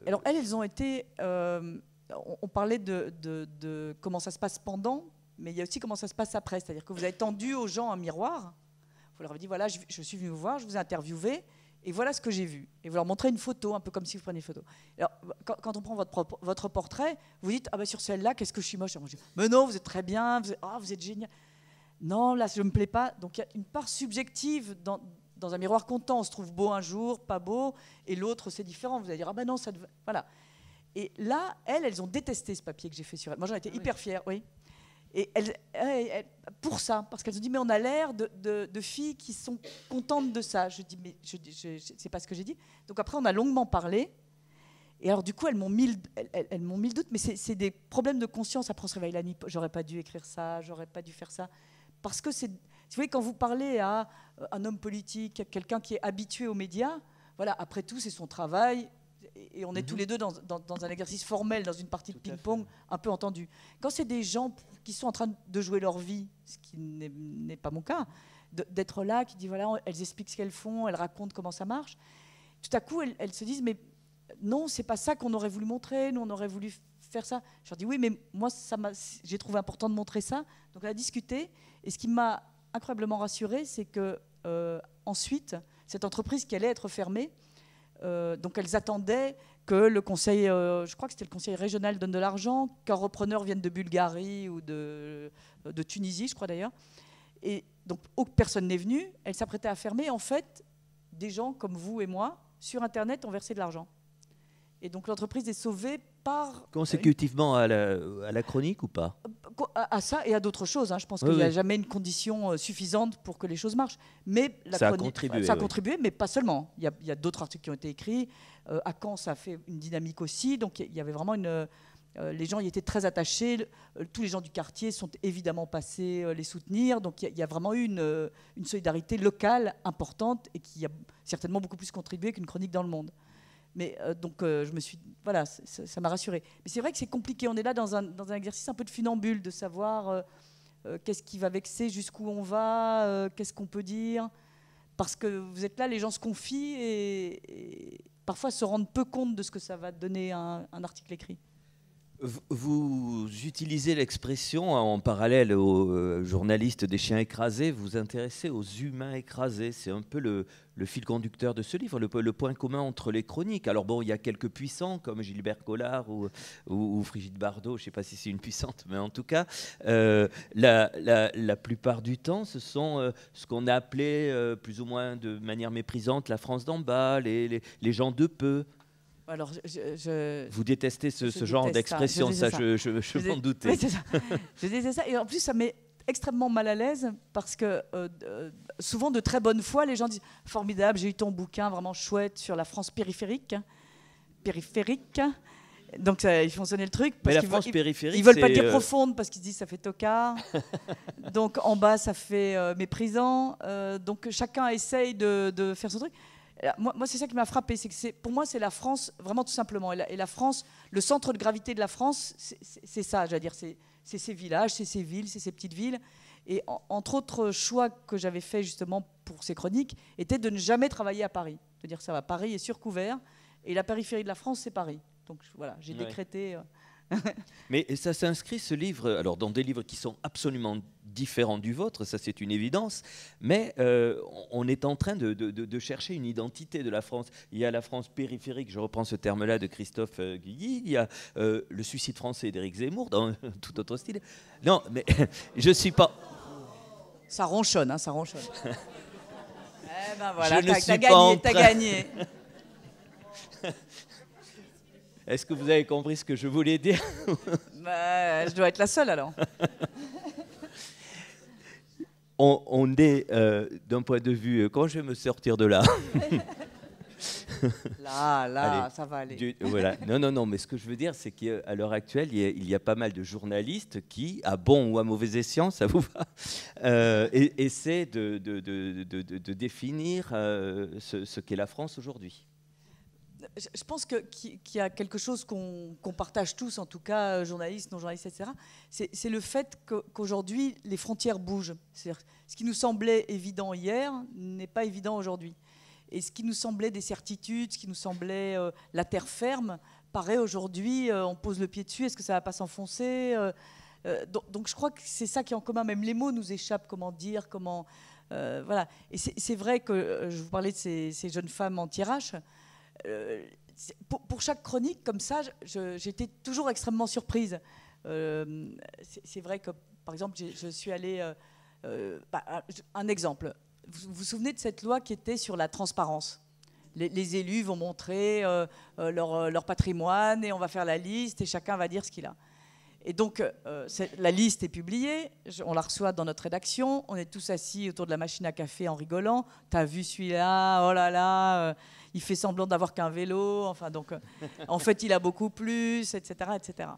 Alors, elles, elles ont été. On, parlait de, de comment ça se passe pendant, mais il y a aussi comment ça se passe après. C'est-à-dire que vous avez tendu aux gens un miroir vous leur avez dit voilà, je, suis venu vous voir, je vous ai interviewé, et voilà ce que j'ai vu. Et vous leur montrez une photo, un peu comme si vous preniez une photo. Alors, quand, on prend votre, votre portrait, vous dites ah ben sur celle-là, qu'est-ce que je suis moche Mais non, vous êtes très bien, vous êtes, ah, vous êtes génial. Non, là, je ne me plais pas. Donc, il y a une part subjective dans, dans un miroir content. On se trouve beau un jour, pas beau, et l'autre, c'est différent. Vous allez dire ah ben non, ça. Voilà. Et là, elles, elles ont détesté ce papier que j'ai fait sur elles. Moi, j'en étais ah hyper fier. fière, oui. Et elle, pour ça, parce qu'elle se dit, mais on a l'air de, filles qui sont contentes de ça. Je dis, mais je, je, c'est pas ce que j'ai dit. Donc après, on a longuement parlé. Et alors, du coup, elles m'ont mille, elles, m'ont mille doutes, mais c'est des problèmes de conscience. Après, on se réveille la nuit, j'aurais pas dû écrire ça, j'aurais pas dû faire ça. Parce que c'est. Vous voyez, quand vous parlez à euh, un homme politique, à quelqu'un qui est habitué aux médias, voilà, après tout, c'est son travail, et, on est tous mhm. les deux dans, un exercice formel, dans une partie de ping-pong un peu entendu. Quand c'est des gens qui sont en train de jouer leur vie, ce qui n'est pas mon cas, d'être là, qui dit voilà, elles expliquent ce qu'elles font, elles racontent comment ça marche, tout à coup elles, se disent mais non, c'est pas ça qu'on aurait voulu montrer, nous on aurait voulu faire ça. Je leur dis oui, mais moi j'ai trouvé important de montrer ça, donc on a discuté, et ce qui m'a incroyablement rassurée, c'est que euh, ensuite, cette entreprise qui allait être fermée, euh, donc elles attendaient que le conseil, euh, je crois que c'était le conseil régional donne de l'argent, qu'un repreneur vienne de Bulgarie ou de, euh, Tunisie, je crois d'ailleurs. Et donc oh, personne n'est venue. Elles s'apprêtaient à fermer. En fait, des gens comme vous et moi, sur Internet, ont versé de l'argent. Et donc l'entreprise est sauvée Consécutivement à la, chronique ou pas à, ça et à d'autres choses. Hein. Je pense qu'il n'y a jamais une condition euh, suffisante pour que les choses marchent. Mais la ça, chronique, a contribué, ça contribué, mais pas seulement. Il y a, d'autres articles qui ont été écrits. Euh, à Caen, ça a fait une dynamique aussi. Donc il y avait vraiment une... Euh, les gens y étaient très attachés. tous les gens du quartier sont évidemment passés les soutenir. Donc il y, a vraiment eu une solidarité locale importante et qui a certainement beaucoup plus contribué qu'une chronique dans le monde. Mais euh, donc, euh, je me suis. Voilà, ça m'a rassurée. Mais c'est vrai que c'est compliqué. On est là dans un, exercice un peu de funambule, de savoir euh, qu'est-ce qui va vexer, jusqu'où on va, qu'est-ce qu'on peut dire. Parce que vous êtes là, les gens se confient et, parfois se rendent peu compte de ce que ça va donner un article écrit. Vous utilisez l'expression hein, en parallèle aux euh, journalistes des chiens écrasés, vous vous intéressez aux humains écrasés. C'est un peu le, fil conducteur de ce livre, le, point commun entre les chroniques. Alors bon, il y a quelques puissants comme Gilbert Collard ou, ou, Frigide Bardot, je ne sais pas si c'est une puissante, mais en tout cas, euh, la, plupart du temps, ce sont euh, ce qu'on a appelé plus ou moins de manière méprisante la France d'en bas, les gens de peu. Alors, je, Vous détestez ce, genre d'expression, ça, je, je, je m'en doutais. Oui, ça. je déteste ça. Et en plus, ça m'est extrêmement mal à l'aise parce que euh, euh, souvent de très bonne foi, les gens disent formidable, j'ai eu ton bouquin vraiment chouette sur la France périphérique, périphérique. Donc ça, ils font le truc. Mais la France périphérique, ils, ne veulent pas dire euh, profonde parce qu'ils disent ça fait tocard. <laughs> donc en bas ça fait méprisant. donc chacun essaye de, de, faire son truc moi, c'est ça qui m'a frappé, c'est que pour moi, c'est la France, vraiment tout simplement. Et la, France, le centre de gravité de la France, c'est ça, dire, c'est ces villages, c'est ces villes, c'est ces petites villes. Et entre autres choix que j'avais fait justement pour ces chroniques, était de ne jamais travailler à Paris. De dire ça va, Paris est surcouvert, et la périphérie de la France, c'est Paris. Donc voilà, j'ai décrété. Euh, <laughs> Mais ça s'inscrit ce livre, alors dans des livres qui sont absolument différent du vôtre, ça c'est une évidence, mais euh, on est en train de, chercher une identité de la France. Il y a la France périphérique, je reprends ce terme-là de Christophe euh, Guilly, il y a euh, le suicide français d'Éric Zemmour, dans <laughs> tout autre style. Non, mais <laughs> je ne suis pas... Ça ronchonne, hein, ça ronchonne. <laughs> eh ben voilà, t'as gagné, t'as gagné. Est-ce que vous avez compris ce que je voulais dire bah, Je dois être la seule alors on, est, euh, d'un point de vue, euh, Quand je vais me sortir de là <laughs> <laughs> Là, là, ça va aller. voilà. Non, non, non, mais ce que je veux dire, c'est qu'à euh, l'heure actuelle, il y, a, pas mal de journalistes qui, à bon ou à mauvais escient, ça vous va, essaient de, définir ce qu'est la France aujourd'hui je pense qu'il y a quelque chose qu'on partage tous, en tout cas, euh, journalistes, non-journalistes, etc. C'est le fait qu'aujourd'hui, les frontières bougent. Ce qui nous semblait évident hier n'est pas évident aujourd'hui. Et ce qui nous semblait des certitudes, ce qui nous semblait euh, la terre ferme, paraît aujourd'hui, euh, on pose le pied dessus, est-ce que ça ne va pas s'enfoncer donc, je crois que c'est ça qui est en commun. Même les mots nous échappent, comment dire, comment... voilà. Et c'est vrai que je vous parlais de ces, ces jeunes femmes en tirage. Euh, pour, chaque chronique, comme ça, j'étais toujours extrêmement surprise. Euh, c'est vrai que, par exemple, je suis allée. Euh, bah, un exemple. Vous, vous souvenez de cette loi qui était sur la transparence les, élus vont montrer leur, patrimoine et on va faire la liste et chacun va dire ce qu'il a. Et donc, la liste est publiée, on la reçoit dans notre rédaction, on est tous assis autour de la machine à café en rigolant. T'as vu celui-là Oh là là il fait semblant d'avoir qu'un vélo, enfin donc euh, en fait il a beaucoup plus, etc. etc.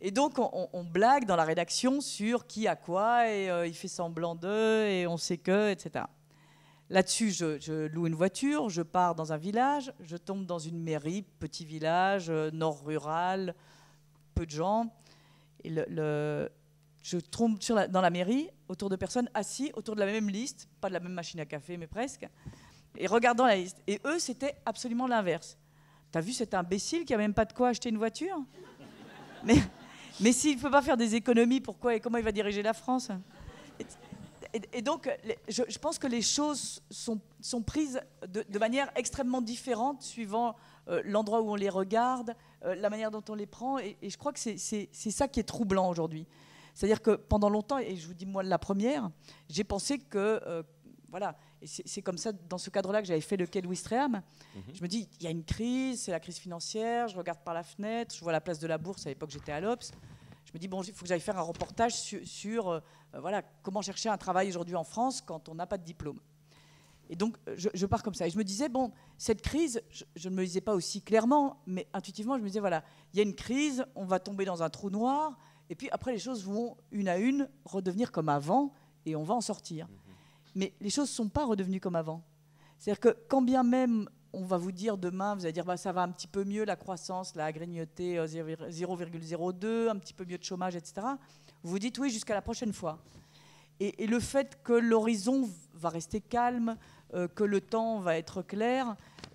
Et donc on, blague dans la rédaction sur qui a quoi, et euh, il fait semblant d'eux, et on sait que, etc. Là-dessus, je, loue une voiture, je pars dans un village, je tombe dans une mairie, petit village, euh, nord rural, peu de gens. je tombe dans la mairie, autour de personnes assises, autour de la même liste, pas de la même machine à café, mais presque et regardant la liste. Et eux, c'était absolument l'inverse. T'as vu cet imbécile qui a même pas de quoi acheter une voiture Mais, s'il ne peut pas faire des économies, pourquoi et comment il va diriger la France et, donc, je, pense que les choses sont, prises de, manière extrêmement différente suivant euh, l'endroit où on les regarde, euh, la manière dont on les prend. Et, je crois que c'est ça qui est troublant aujourd'hui. C'est-à-dire que pendant longtemps, et je vous dis moi la première, j'ai pensé que euh, voilà, et c'est comme ça, dans ce cadre-là, que j'avais fait le quai de Wistreham. Mhm. Je me dis, il y a une crise, c'est la crise financière, je regarde par la fenêtre, je vois la place de la bourse, à l'époque j'étais à l'Obs. Je me dis, bon, il faut que j'aille faire un reportage sur, euh, euh, voilà, comment chercher un travail aujourd'hui en France quand on n'a pas de diplôme. Et donc, euh, je, pars comme ça. Et je me disais, bon, cette crise, je, ne me disais pas aussi clairement, mais intuitivement, je me disais, voilà, il y a une crise, on va tomber dans un trou noir, et puis après, les choses vont, une à une, redevenir comme avant, et on va en sortir. Mhm mais les choses ne sont pas redevenues comme avant. C'est-à-dire que quand bien même on va vous dire demain, vous allez dire bah, ça va un petit peu mieux, la croissance la grignoté 0,02, euh, un petit peu mieux de chômage, etc. Vous vous dites oui jusqu'à la prochaine fois. Et, le fait que l'horizon va rester calme, euh, que le temps va être clair,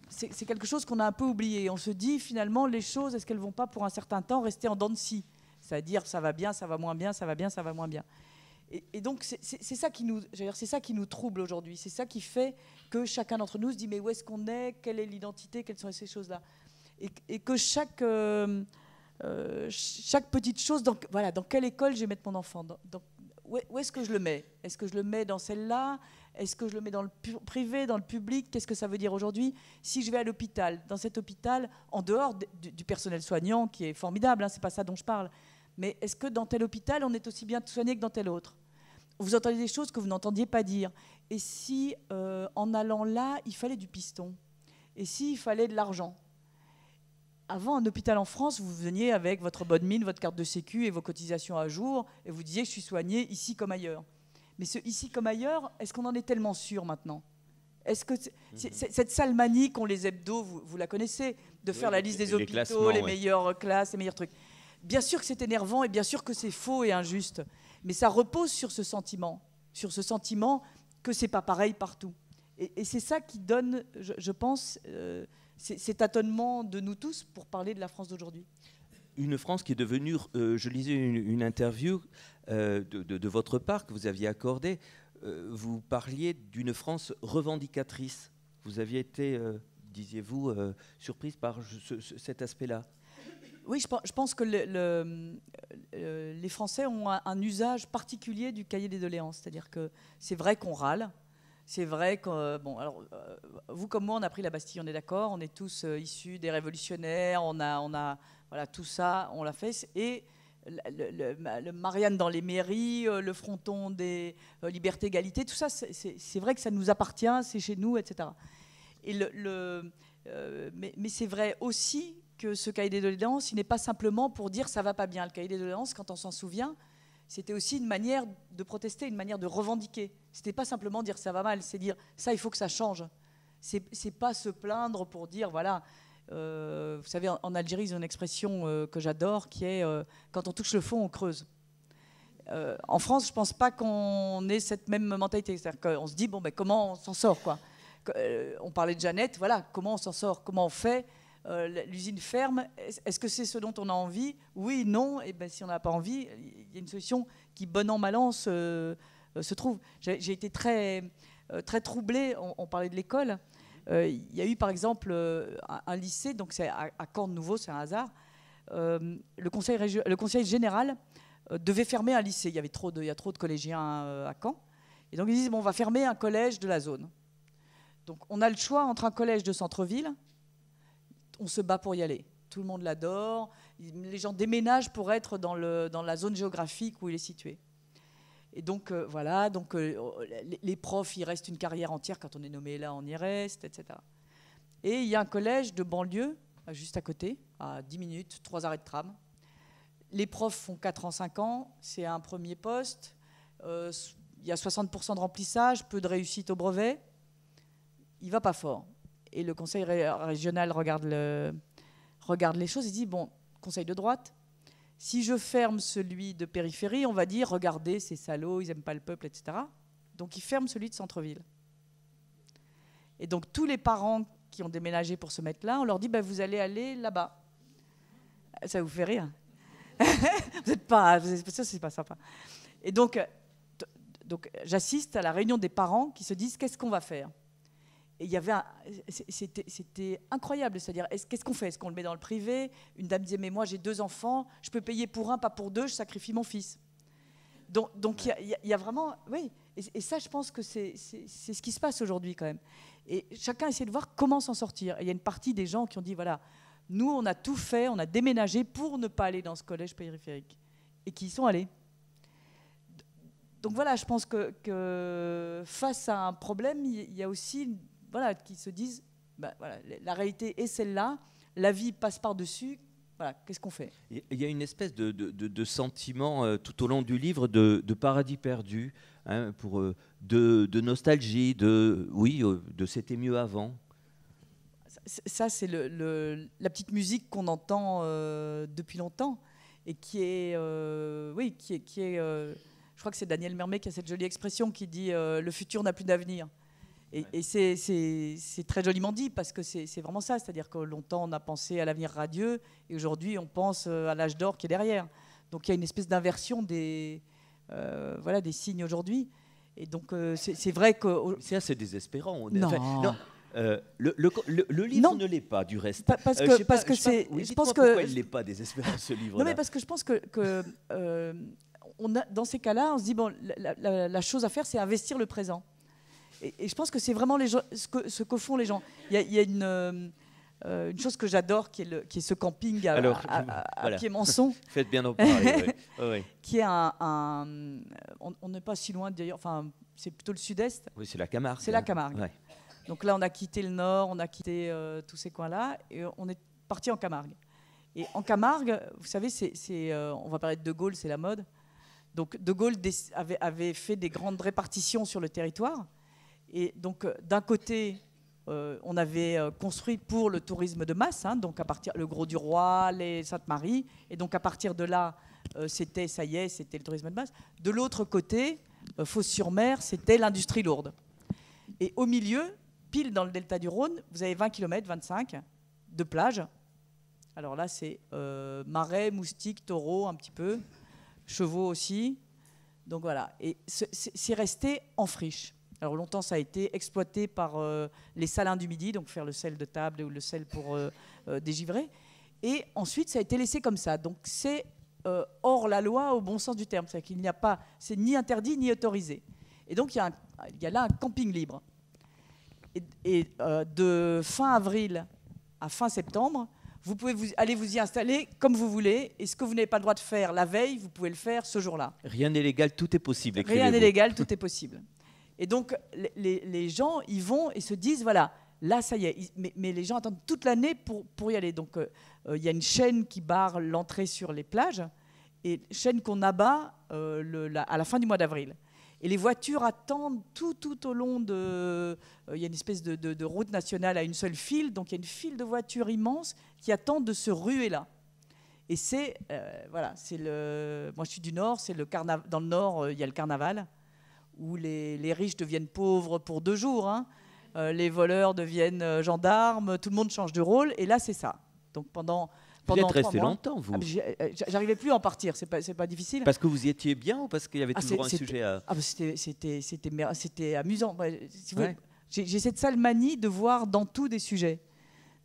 c'est quelque chose qu'on a un peu oublié. On se dit finalement les choses, est-ce qu'elles vont pas pour un certain temps rester en dents de C'est-à-dire ça va bien, ça va moins bien, ça va bien, ça va moins bien. Et, donc, c'est ça, qui nous, ça qui nous trouble aujourd'hui. C'est ça qui fait que chacun d'entre nous se dit mais où est-ce qu'on est Quelle est l'identité Quelles sont ces choses-là et, que chaque, euh, euh, chaque petite chose, dans, voilà, dans quelle école je vais mettre mon enfant Où est-ce que je le mets Est-ce que je le mets dans celle-là Est-ce que je le mets dans le privé, dans le public Qu'est-ce que ça veut dire aujourd'hui Si je vais à l'hôpital, dans cet hôpital, en dehors du, personnel soignant, qui est formidable, hein, c'est pas ça dont je parle, mais est-ce que dans tel hôpital, on est aussi bien soigné que dans tel autre Vous entendez des choses que vous n'entendiez pas dire. Et si, euh, en allant là, il fallait du piston Et s'il fallait de l'argent avant un hôpital en France, vous veniez avec votre bonne mine, votre carte de sécu et vos cotisations à jour, et vous disiez je suis soigné ici comme ailleurs. Mais ce ici comme ailleurs, est-ce qu'on en est tellement sûr maintenant Est-ce que mhm. cette salmanie qu'ont les hebdos, vous, la connaissez, de faire la liste des hôpitaux, les meilleures classes, les meilleurs trucs Bien sûr que c'est énervant et bien sûr que c'est faux et injuste, mais ça repose sur ce sentiment, sur ce sentiment que c'est pas pareil partout. Et, c'est ça qui donne, je, pense, euh, cet atonnement de nous tous pour parler de la France d'aujourd'hui. Une France qui est devenue, euh, je lisais une, interview euh, de, votre part que vous aviez accordée, vous parliez d'une France revendicatrice. Vous aviez été, disiez-vous, surprise par cet aspect-là. Oui, je pense que le, euh, les Français ont un, usage particulier du cahier des doléances. C'est-à-dire que c'est vrai qu'on râle. C'est vrai que, euh, bon, alors, euh, vous comme moi, on a pris la Bastille, on est d'accord, on est tous issus des révolutionnaires, on a, on a, voilà, tout ça, on l'a fait. Et le, Marianne dans les mairies, le fronton des libertés, égalité, tout ça, c'est vrai que ça nous appartient, c'est chez nous, etc. Et le, mais, mais c'est vrai aussi que ce cahier des doléances, il n'est pas simplement pour dire ça va pas bien. Le cahier des doléances, quand on s'en souvient, c'était aussi une manière de protester, une manière de revendiquer. C'était pas simplement dire ça va mal, c'est dire ça, il faut que ça change. C'est pas se plaindre pour dire voilà. Euh, vous savez, en, Algérie, ils ont une expression euh, que j'adore qui est euh, quand on touche le fond, on creuse. en France, je pense pas qu'on ait cette même mentalité. C'est-à-dire qu'on se dit bon, mais ben, comment on s'en sort quoi. On parlait de Jeannette, voilà, comment on s'en sort, comment on fait euh, l'usine ferme. Est-ce que c'est ce dont on a envie Oui, non. Et eh ben, si on n'a pas envie, il y a une solution qui, bon an, mal an, euh, se, trouve. J'ai été très, euh, très troublée. On, parlait de l'école. il y a eu, par exemple, un, lycée, donc c'est à, Caen de nouveau, c'est un hasard. le, conseil le conseil général devait fermer un lycée. Il y avait trop de, il y a trop de collégiens à Caen. Et donc ils disent, bon, on va fermer un collège de la zone. Donc on a le choix entre un collège de centre-ville on se bat pour y aller. Tout le monde l'adore. Les gens déménagent pour être dans, le, dans la zone géographique où il est situé. Et donc, euh, voilà, donc, euh, les, profs, il reste une carrière entière. Quand on est nommé là, on y reste, etc. Et il y a un collège de banlieue, juste à côté, à 10 minutes, trois arrêts de tram. Les profs font 4 ans, 5 ans. C'est un premier poste. Euh, il y a 60% de remplissage, peu de réussite au brevet. Il va pas fort et le conseil régional regarde, les choses et dit, bon, conseil de droite, si je ferme celui de périphérie, on va dire, regardez, ces salauds, ils n'aiment pas le peuple, etc. Donc ils ferment celui de centre-ville. Et donc tous les parents qui ont déménagé pour se mettre là, on leur dit, ben, vous allez aller là-bas. Ça vous fait rire <laughs> Vous n'êtes pas... Ça, c'est pas sympa. Et donc j'assiste à la réunion des parents qui se disent, qu'est-ce qu'on va faire il y avait c'était incroyable, c'est-à-dire qu'est-ce qu'on fait Est-ce qu'on le met dans le privé Une dame disait mais moi j'ai deux enfants, je peux payer pour un, pas pour deux, je sacrifie mon fils. Donc il y, a vraiment oui, et, ça je pense que c'est ce qui se passe aujourd'hui quand même. Et chacun essaie de voir comment s'en sortir. Il y a une partie des gens qui ont dit voilà, nous on a tout fait, on a déménagé pour ne pas aller dans ce collège périphérique et qui y sont allés. Donc voilà, je pense que, face à un problème, il y a aussi voilà, qui se disent bah, la réalité est celle-là, la vie passe par-dessus, voilà, qu'est-ce qu'on fait Il y a une espèce de, de, sentiment euh, tout au long du livre de, paradis perdu, hein, pour, euh, de, nostalgie, de oui, euh, de c'était mieux avant. Ça, c'est la petite musique qu'on entend depuis longtemps et qui est, oui, qui est, qui est je crois que c'est Daniel Mermet qui a cette jolie expression qui dit le futur n'a plus d'avenir. Et, c'est très joliment dit parce que c'est vraiment ça, c'est-à-dire que longtemps on a pensé à l'avenir radieux et aujourd'hui on pense euh, à l'âge d'or qui est derrière. Donc il y a une espèce d'inversion des, euh, voilà, des signes aujourd'hui. Et donc euh, c'est vrai que... C'est assez désespérant. non. le, livre ne l'est pas, du reste. parce que, parce que je pense que. Pourquoi il l'est pas, désespérant, ce <laughs> livre Non, mais parce que je pense que. on a, dans ces cas-là, on se dit, bon, la chose à faire, c'est investir le présent. Et, je pense que c'est vraiment les ce, que, ce, que, font les gens. Il y, a, une. Euh, une chose que j'adore, qui, est ce camping à, Alors, à, <laughs> Faites bien en parler. <laughs> Qui est un. on n'est pas si loin d'ailleurs, enfin, c'est plutôt le sud-est. Oui, c'est la Camargue. C'est la Camargue. Donc là, on a quitté le nord, on a quitté euh, tous ces coins-là, et euh, on est parti en Camargue. Et en Camargue, vous savez, c'est, on va parler de De Gaulle, c'est la mode. Donc De Gaulle avait fait des grandes répartitions sur le territoire. Et donc, euh, d'un côté, euh, on avait euh, construit pour le tourisme de masse, hein, donc à partir le Gros du Roi, les Sainte-Marie, et donc à partir de là, c'était, ça y est, c'était le tourisme de masse. De l'autre côté, euh, sur mer c'était l'industrie lourde. Et au milieu, pile dans le delta du Rhône, vous avez 20 km, 25 de plage. Alors là, c'est marais, moustiques, taureaux un petit peu, chevaux aussi. Donc voilà, et c'est resté en friche. Alors longtemps, ça a été exploité par euh, les salins du midi, donc faire le sel de table ou le sel pour euh, euh, dégivrer. Et ensuite, ça a été laissé comme ça. Donc c'est hors la loi au bon sens du terme, c'est-à-dire qu'il n'y a pas, c'est ni interdit ni autorisé. Et donc il y a, là un camping libre. Et, de fin avril à fin septembre, vous pouvez vous, aller vous y installer comme vous voulez. Et ce que vous n'avez pas le droit de faire la veille, vous pouvez le faire ce jour-là. Rien n'est légal, tout est possible. Rien n'est légal, tout est possible. Et donc, les, gens y vont et se disent, voilà, là, ça y est. Mais, les gens attendent toute l'année pour, pour y aller. Donc, euh, euh, il y a une chaîne qui barre l'entrée sur les plages, et chaîne qu'on abat euh, à la fin du mois d'avril. Et les voitures attendent tout, tout au long de... Il y a une espèce de, route nationale à une seule file, donc il y a une file de voitures immense qui attendent de se ruer là. Et c'est... voilà, c'est le... Moi, je suis du Nord, c'est le carnaval... Dans le Nord, il y a le carnaval où les, riches deviennent pauvres pour deux jours, hein. euh, les voleurs deviennent euh, gendarmes, tout le monde change de rôle, et là c'est ça. Donc pendant... Vous êtes resté longtemps, vous. Ah, euh, j'arrivais plus à en partir, c'est pas, pas difficile. Parce que vous y étiez bien ou parce qu'il y avait ah, toujours un sujet à. Ah, bah, C'était amusant. J'ai cette sale manie de voir dans tout des sujets.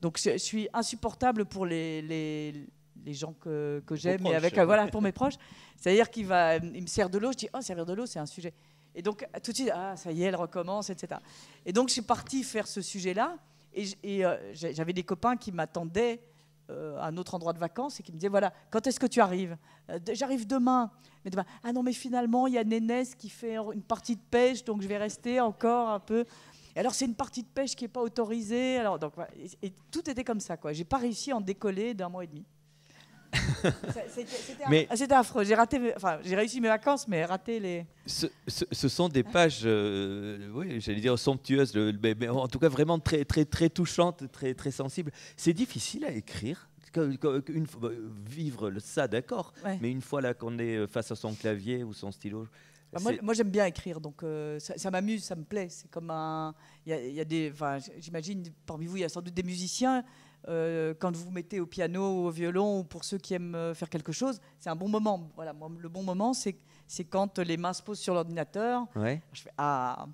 Donc je, suis insupportable pour les, les, gens que, que j'aime et avec. voilà, pour mes proches. C'est-à-dire qu'il il me sert de l'eau, je dis, oh, servir de l'eau, c'est un sujet. Et donc, tout de suite, ah, ça y est, elle recommence, etc. Et donc, j'ai parti faire ce sujet-là. Et, euh, j'avais des copains qui m'attendaient euh, à un autre endroit de vacances et qui me disaient voilà, quand est-ce que tu arrives euh, J'arrive demain. Mais demain, ah non, mais finalement, il y a Nénès qui fait une partie de pêche, donc je vais rester encore un peu. Et alors, c'est une partie de pêche qui n'est pas autorisée. Alors, donc, et, tout était comme ça, quoi. J'ai pas réussi à en décoller d'un mois et demi. C'était affreux. J'ai raté, enfin, j'ai réussi mes vacances, mais raté les. Ce, sont des pages, euh, oui, j'allais dire somptueuses, mais, en tout cas vraiment très, très, très touchantes, très, très sensibles. C'est difficile à écrire. Bah, vivre ça, d'accord, mais une fois là qu'on est euh, face à son clavier ou son stylo, bah, moi, j'aime bien écrire, donc euh, ça, m'amuse, ça me plaît. C'est comme un. Il y, a, y J'imagine, parmi vous, il y a sans doute des musiciens. Euh, quand vous vous mettez au piano, ou au violon, ou pour ceux qui aiment euh, faire quelque chose, c'est un bon moment. Voilà, moi, le bon moment, c'est quand les mains se posent sur l'ordinateur. Ouais. ah.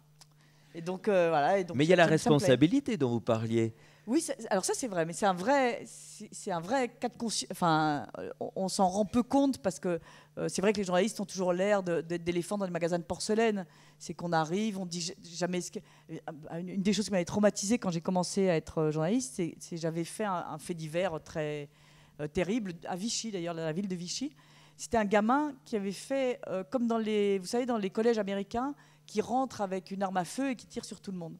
Et donc euh, voilà. Mais il y a la responsabilité dont vous parliez. Oui, alors ça c'est vrai, mais c'est un vrai, c'est un vrai cas de conscience. Enfin, euh, on, s'en rend peu compte parce que euh, c'est vrai que les journalistes ont toujours l'air d'être d'éléphants dans les magasins de porcelaine. C'est qu'on arrive, on dit jamais. que... Euh, une des choses qui m'avait traumatisée quand j'ai commencé à être journaliste, c'est j'avais fait un, fait divers très terrible à Vichy, d'ailleurs, la ville de Vichy. C'était un gamin qui avait fait, comme dans les, vous savez, dans les collèges américains, qui rentre avec une arme à feu et qui tire sur tout le monde.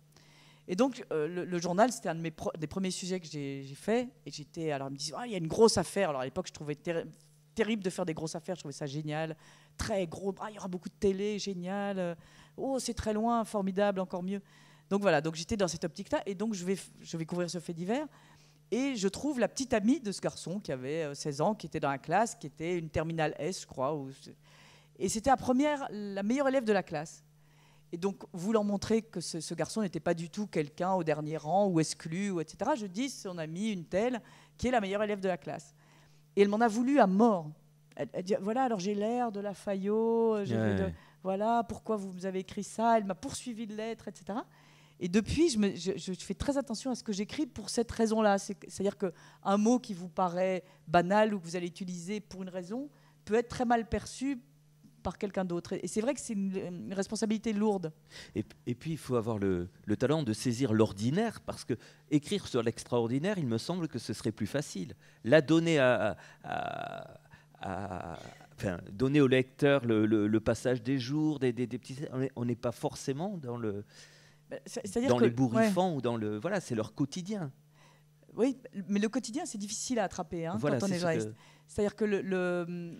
Et donc, euh, le, journal, c'était un de des premiers sujets que j'ai fait. Et j'étais. Alors, ils me disaient, ah, il y a une grosse affaire. Alors, à l'époque, je trouvais terrible de faire des grosses affaires. Je trouvais ça génial. Très gros. Ah, il y aura beaucoup de télé, génial. Oh, c'est très loin, formidable, encore mieux. Donc, voilà. Donc, j'étais dans cette optique-là. Et donc, je vais, je vais couvrir ce fait divers. Et je trouve la petite amie de ce garçon qui avait 16 euh, ans, qui était dans la classe, qui était une terminale S, je crois. Et c'était la première, la meilleure élève de la classe. Et donc, voulant montrer que ce, garçon n'était pas du tout quelqu'un au dernier rang ou exclu, ou etc., je dis on a mis une telle qui est la meilleure élève de la classe. Et elle m'en a voulu à mort. Elle, dit voilà, alors j'ai l'air de la Fayot, euh, voilà, pourquoi vous avez écrit ça Elle m'a poursuivi de lettres, etc. Et depuis, je, je, je, fais très attention à ce que j'écris pour cette raison-là. C'est-à-dire qu'un mot qui vous paraît banal ou que vous allez utiliser pour une raison peut être très mal perçu quelqu'un d'autre. Et c'est vrai que c'est une, responsabilité lourde. Et, puis, il faut avoir le, talent de saisir l'ordinaire, parce que écrire sur l'extraordinaire, il me semble que ce serait plus facile. La donner à, à, Enfin, donner au lecteur le, passage des jours, des, petits. On n'est pas forcément dans le. Bah, c'est-à-dire dans le les bourrifants ou dans le. Voilà, c'est leur quotidien. Oui, mais le quotidien, c'est difficile à attraper hein, quand on est, journaliste. C'est-à-dire que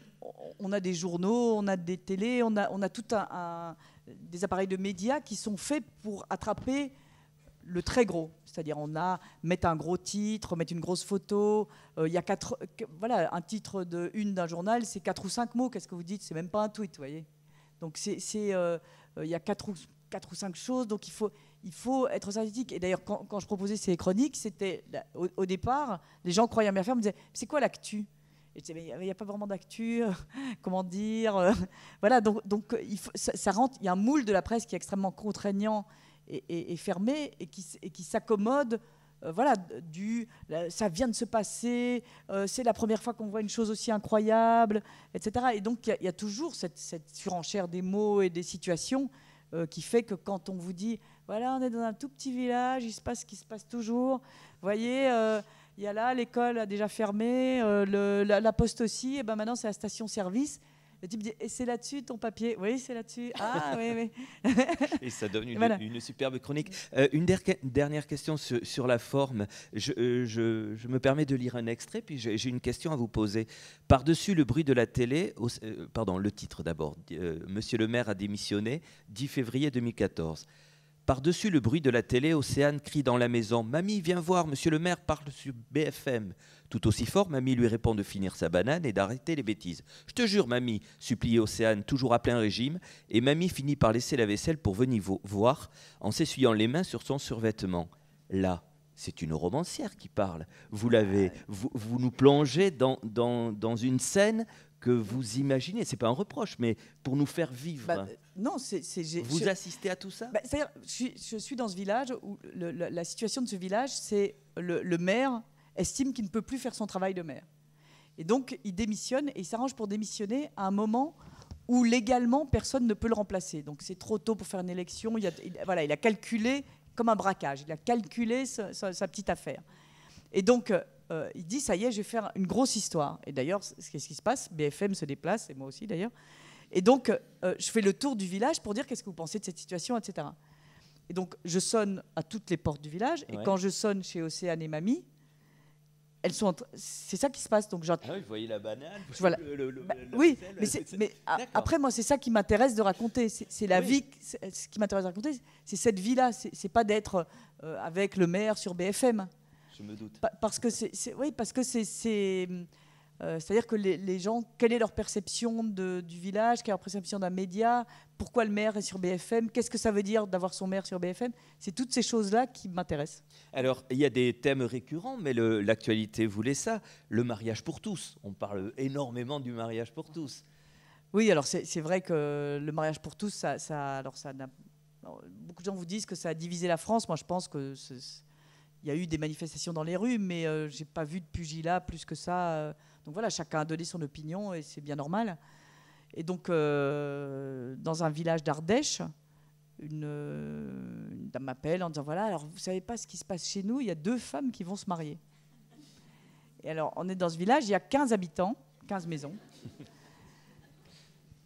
on a des journaux, on a des télés, on a, tout un, des appareils de médias qui sont faits pour attraper le très gros. C'est-à-dire on a mettre un gros titre, mettre une grosse photo. Euh, il y a quatre, voilà, un titre d'une une d'un journal, c'est quatre ou cinq mots. Qu'est-ce que vous dites C'est même pas un tweet, voyez. Donc euh, euh, il y a quatre ou quatre ou cinq choses. Donc il faut, il faut être synthétique. Et d'ailleurs, quand, je proposais ces chroniques, c'était au, départ, les gens croyaient à bien faire, me disaient, c'est quoi l'actu il n'y a pas vraiment d'actu, <laughs> comment dire. Euh, <laughs> voilà, donc, donc euh, il ça, rentre, il y a un moule de la presse qui est extrêmement contraignant et, fermé et qui, et qui s'accommode. Euh, voilà, du, ça vient de se passer, c'est la première fois qu'on voit une chose aussi incroyable, etc. Et donc il y, a toujours cette, surenchère des mots et des situations qui fait que quand on vous dit, voilà, on est dans un tout petit village, il se passe ce qui se passe toujours, vous voyez, il y a là, l'école a déjà fermé, euh, la, poste aussi, et ben maintenant c'est la station-service. Le type dit, et c'est là-dessus ton papier Oui, c'est là-dessus. Ah oui, oui. <laughs> et ça donne une, superbe chronique. Euh, une dernière question sur, la forme. Euh, je, me permets de lire un extrait, puis j'ai une question à vous poser. Par-dessus le bruit de la télé, pardon, le titre d'abord. Monsieur le maire a démissionné, 10 février 2014. Par-dessus le bruit de la télé, Océane crie dans la maison Mamie, viens voir, monsieur le maire parle sur BFM. Tout aussi fort, Mamie lui répond de finir sa banane et d'arrêter les bêtises. Je te jure, Mamie, supplie Océane, toujours à plein régime, et Mamie finit par laisser la vaisselle pour venir voir, en s'essuyant les mains sur son survêtement. Là, c'est une romancière qui parle. Vous l'avez, vous, nous plongez dans, dans, une scène que vous imaginez. C'est pas un reproche, mais pour nous faire vivre. Bah, non, c'est. Vous assistez à tout ça bah, je, suis, je, suis, dans ce village où la situation de ce village, c'est le, le maire estime qu'il ne peut plus faire son travail de maire. Et donc, il démissionne et il s'arrange pour démissionner à un moment où légalement personne ne peut le remplacer. Donc, c'est trop tôt pour faire une élection. Il a, voilà, il a calculé comme un braquage. Il a calculé sa, petite affaire. Et donc, euh, euh, il dit ça y est, je vais faire une grosse histoire. Et d'ailleurs, qu'est-ce qui se passe BFM se déplace, et moi aussi d'ailleurs. Et donc, euh, euh, je fais le tour du village pour dire qu'est-ce que vous pensez de cette situation, etc. Et donc, je sonne à toutes les portes du village. Et quand je sonne chez Océane et Mamie, elles sont. C'est ça qui se passe. Donc, ah oui, vous voyez la banane. Bah, oui, mais, mais après, moi, c'est ça qui m'intéresse de raconter. C'est la vie. Euh, ce qui m'intéresse de raconter, c'est cette vie-là. C'est pas d'être avec le maire sur BFM. Je me doute. parce que c'est. Oui, parce que c'est euh, c'est-à-dire que les, gens, quelle est leur perception du village, quelle est leur perception d'un média, pourquoi le maire est sur BFM, qu'est-ce que ça veut dire d'avoir son maire sur BFM C'est toutes ces choses-là qui m'intéressent. Alors, il y a des thèmes récurrents, mais l'actualité voulait ça. Le mariage pour tous. On parle énormément du mariage pour tous. Oui, alors c'est vrai que le mariage pour tous, ça, alors ça beaucoup de gens vous disent que ça a divisé la France. Moi, je pense que il y a eu des manifestations dans les rues, mais euh, j'ai pas vu de pugilat plus que ça. Euh, donc voilà, chacun a donné son opinion et c'est bien normal. Et donc, euh, dans un village d'Ardèche, une, dame m'appelle en disant voilà, alors vous savez pas ce qui se passe chez nous, il y a deux femmes qui vont se marier. Et alors, on est dans ce village, il y a 15 habitants, 15 maisons.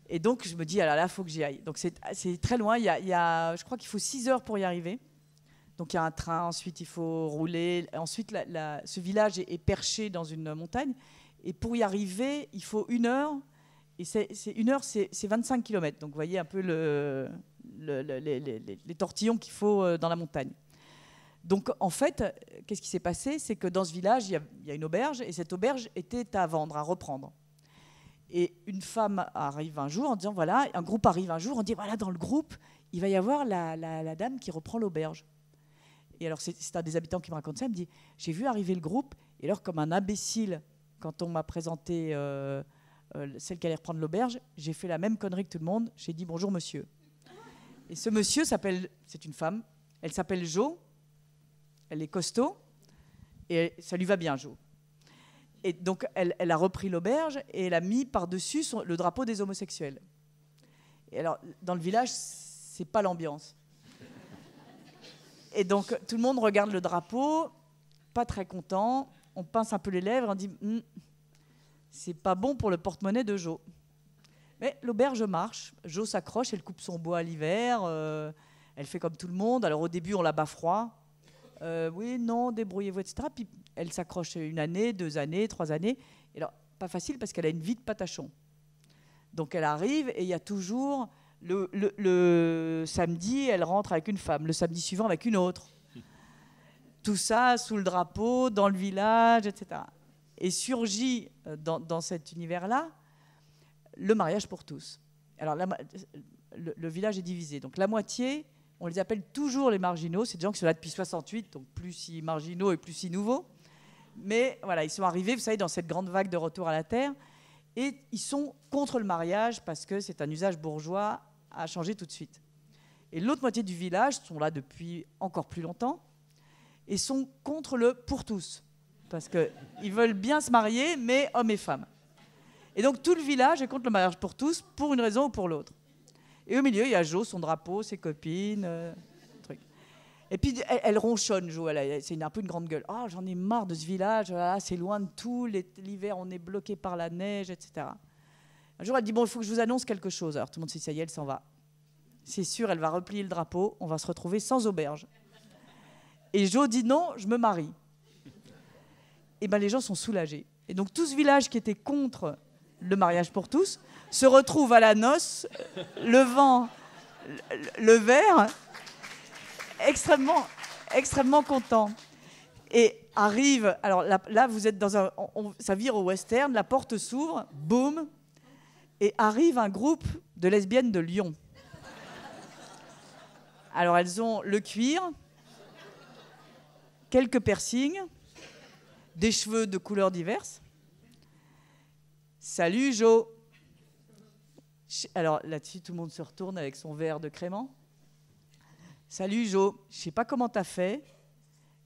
Et donc, je me dis, alors ah là, il faut que j'y aille. Donc, c'est très loin. Il y, a, je crois qu'il faut 6 heures pour y arriver. Donc, il y a un train, ensuite, il faut rouler. Ensuite, ce village est perché dans une montagne. Et pour y arriver, il faut une heure. Et c'est, une heure, c'est, 25 km. Donc vous voyez un peu le, les, tortillons qu'il faut euh, dans la montagne. Donc en fait, qu'est-ce qui s'est passé C'est que dans ce village, il y, a une auberge, et cette auberge était à vendre, à reprendre. Et une femme arrive un jour en disant, voilà, un groupe arrive un jour, on dit, voilà, dans le groupe, il va y avoir la, la dame qui reprend l'auberge. Et alors c'est, un des habitants qui me raconte ça, il me dit, j'ai vu arriver le groupe, et alors comme un imbécile, quand on m'a présenté euh, euh, celle qui allait reprendre l'auberge, j'ai fait la même connerie que tout le monde. J'ai dit bonjour monsieur. Et ce monsieur s'appelle, c'est une femme, elle s'appelle Jo, elle est costaud, et ça lui va bien, Jo. Et donc elle, elle a repris l'auberge et elle a mis par-dessus le drapeau des homosexuels. Et alors, dans le village, c'est pas l'ambiance. Et donc tout le monde regarde le drapeau, pas très content on pince un peu les lèvres, on dit hum, c'est pas bon pour le porte-monnaie de Jo Mais l'auberge marche, Jo s'accroche, elle coupe son bois à l'hiver, euh, elle fait comme tout le monde. Alors au début, on la bat froid. Euh, oui, non, débrouillez-vous, etc. Puis elle s'accroche une année, deux années, trois années. Et alors, pas facile parce qu'elle a une vie de patachon. Donc elle arrive et il y a toujours le samedi, elle rentre avec une femme, le samedi suivant avec une autre tout ça sous le drapeau, dans le village, etc. Et surgit euh, dans, cet univers-là le mariage pour tous. Alors le, le, village est divisé. Donc la moitié, on les appelle toujours les marginaux. C'est des gens qui sont là depuis 68, donc plus si marginaux et plus si nouveaux. Mais voilà, ils sont arrivés, vous savez, dans cette grande vague de retour à la terre. Et ils sont contre le mariage parce que c'est un usage bourgeois à changer tout de suite. Et l'autre moitié du village sont là depuis encore plus longtemps et sont contre le pour tous. Parce qu'ils veulent bien se marier, mais hommes et femmes. Et donc tout le village est contre le mariage pour tous, pour une raison ou pour l'autre. Et au milieu, il y a Jo, son drapeau, ses copines. Euh, truc. Et puis elle, ronchonne, Jo, c'est un peu une grande gueule. oh, j'en ai marre de ce village, ah, c'est loin de tout, l'hiver on est bloqué par la neige, etc. Un jour, elle dit, bon, il faut que je vous annonce quelque chose. Alors tout le monde se dit, ça y est, elle s'en va. C'est sûr, elle va replier le drapeau, on va se retrouver sans auberge. Et Joe dit non, je me marie. Et eh bien, les gens sont soulagés. Et donc tout ce village qui était contre le mariage pour tous se retrouve à la noce, le vent, le verre, extrêmement, extrêmement content. Et arrive, alors là, vous êtes dans un, ça vire au western, la porte s'ouvre, boum, et arrive un groupe de lesbiennes de Lyon. Alors elles ont le cuir, quelques piercings, des cheveux de couleurs diverses. Salut Jo Alors là-dessus, tout le monde se retourne avec son verre de crément. Salut Jo, je sais pas comment t'as fait,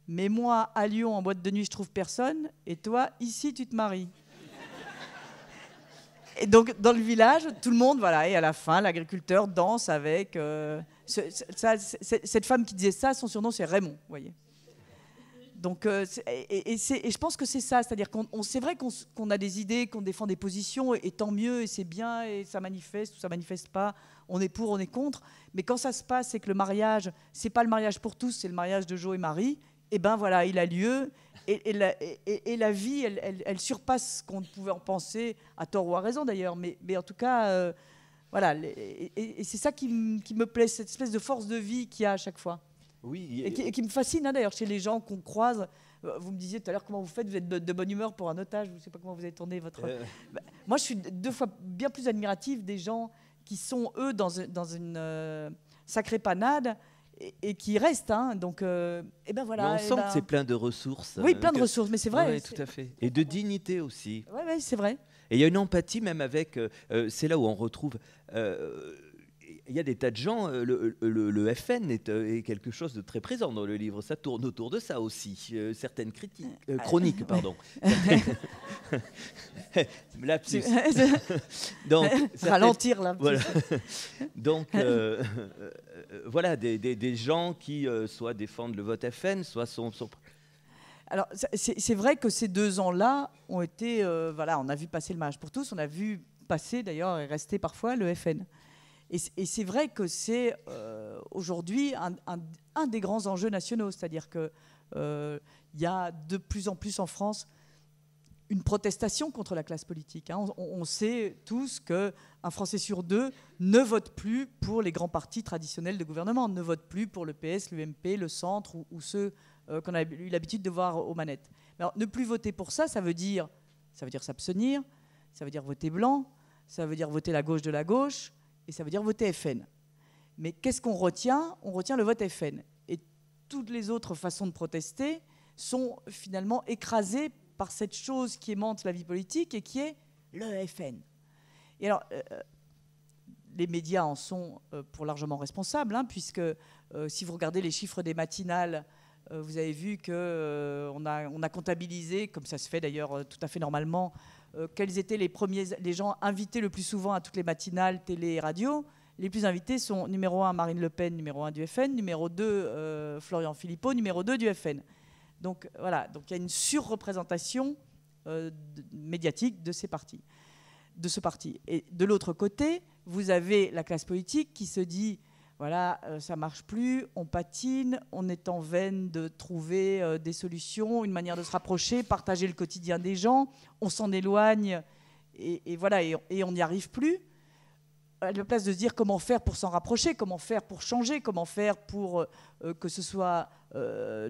mais moi à Lyon en boîte de nuit je trouve personne, et toi ici tu te maries. Et donc dans le village, tout le monde, voilà, et à la fin, l'agriculteur danse avec euh, cette femme qui disait ça, son surnom c'est Raymond, vous voyez. Donc, euh, et, je pense que c'est ça, c'est-à-dire qu'on, c'est vrai qu'on, a des idées, qu'on défend des positions, et, tant mieux, et c'est bien, et ça manifeste ou ça manifeste pas, on est pour, on est contre. Mais quand ça se passe, c'est que le mariage, c'est pas le mariage pour tous, c'est le mariage de Jo et Marie. Et ben voilà, il a lieu, et, la, vie, elle, surpasse ce qu'on pouvait en penser, à tort ou à raison d'ailleurs. Mais, en tout cas, euh, voilà, et, c'est ça qui, qui me plaît, cette espèce de force de vie qu'il y a à chaque fois. Oui. Et, qui, me fascine hein, d'ailleurs chez les gens qu'on croise. Euh, vous me disiez tout à l'heure comment vous faites, vous êtes de, bonne humeur pour un otage, je ne sais pas comment vous avez tourné votre... Euh. Bah, moi, je suis deux fois bien plus admirative des gens qui sont, eux, dans, une euh, sacrée panade et, qui restent. Hein, donc, ben voilà. on sent que ben c'est plein de ressources. Oui, plein de ressources, mais c'est vrai. tout à fait. Et de dignité aussi. Oui, ouais, c'est vrai. Et il y a une empathie même avec, c'est là où on retrouve il y a des tas de gens, euh, le, euh, FN euh, est, quelque chose de très présent dans le livre, ça tourne autour de ça aussi, certaines critiques, chroniques, pardon. <laughs> <laughs> Lapsus. <laughs> Donc, Ralentir là. Donc, voilà, des, gens qui soit défendent le vote FN, soit sont, alors, c'est vrai que ces deux ans-là ont été. voilà, on a vu passer le match pour tous, on a vu passer d'ailleurs et rester parfois le FN. Et, c'est vrai que c'est euh, aujourd'hui un, des grands enjeux nationaux, c'est-à-dire qu'il euh, y a de plus en plus en France une protestation contre la classe politique. Hein. On, sait tous qu'un Français sur deux ne vote plus pour les grands partis traditionnels de gouvernement, ne vote plus pour le PS, l'UMP, le centre ou, ceux euh, qu'on a eu l'habitude de voir aux manettes. ne plus voter pour ça, ça veut dire ça veut dire s'abstenir, ça veut dire voter blanc, ça veut dire voter la gauche de la gauche, et ça veut dire voter FN. Mais qu'est-ce qu'on retient On retient le vote FN. Et toutes les autres façons de protester sont finalement écrasées par cette chose qui aimante la vie politique et qui est le FN. Et alors, euh, euh, les médias en sont euh, pour largement responsables, hein, puisque si vous regardez les chiffres des matinales euh, vous avez vu qu'on euh, a, on a comptabilisé, comme ça se fait d'ailleurs euh, tout à fait normalement, quels étaient les, premiers, les gens invités le plus souvent à toutes les matinales, télé et radio. Les plus invités sont numéro 1 Marine Le Pen, numéro 1 du FN, numéro 2 Florian Philippot, numéro 2 du FN. Donc voilà, donc il y a une surreprésentation médiatique de ces partis, de ce parti. Et de l'autre côté, vous avez la classe politique qui se dit voilà, euh, ça marche plus, on patine, on est en veine de trouver euh, des solutions, une manière de se rapprocher, partager le quotidien des gens, on s'en éloigne et, voilà, et, on n'y arrive plus. À la place de se dire comment faire pour s'en rapprocher, comment faire pour changer, comment faire pour euh, que ce soit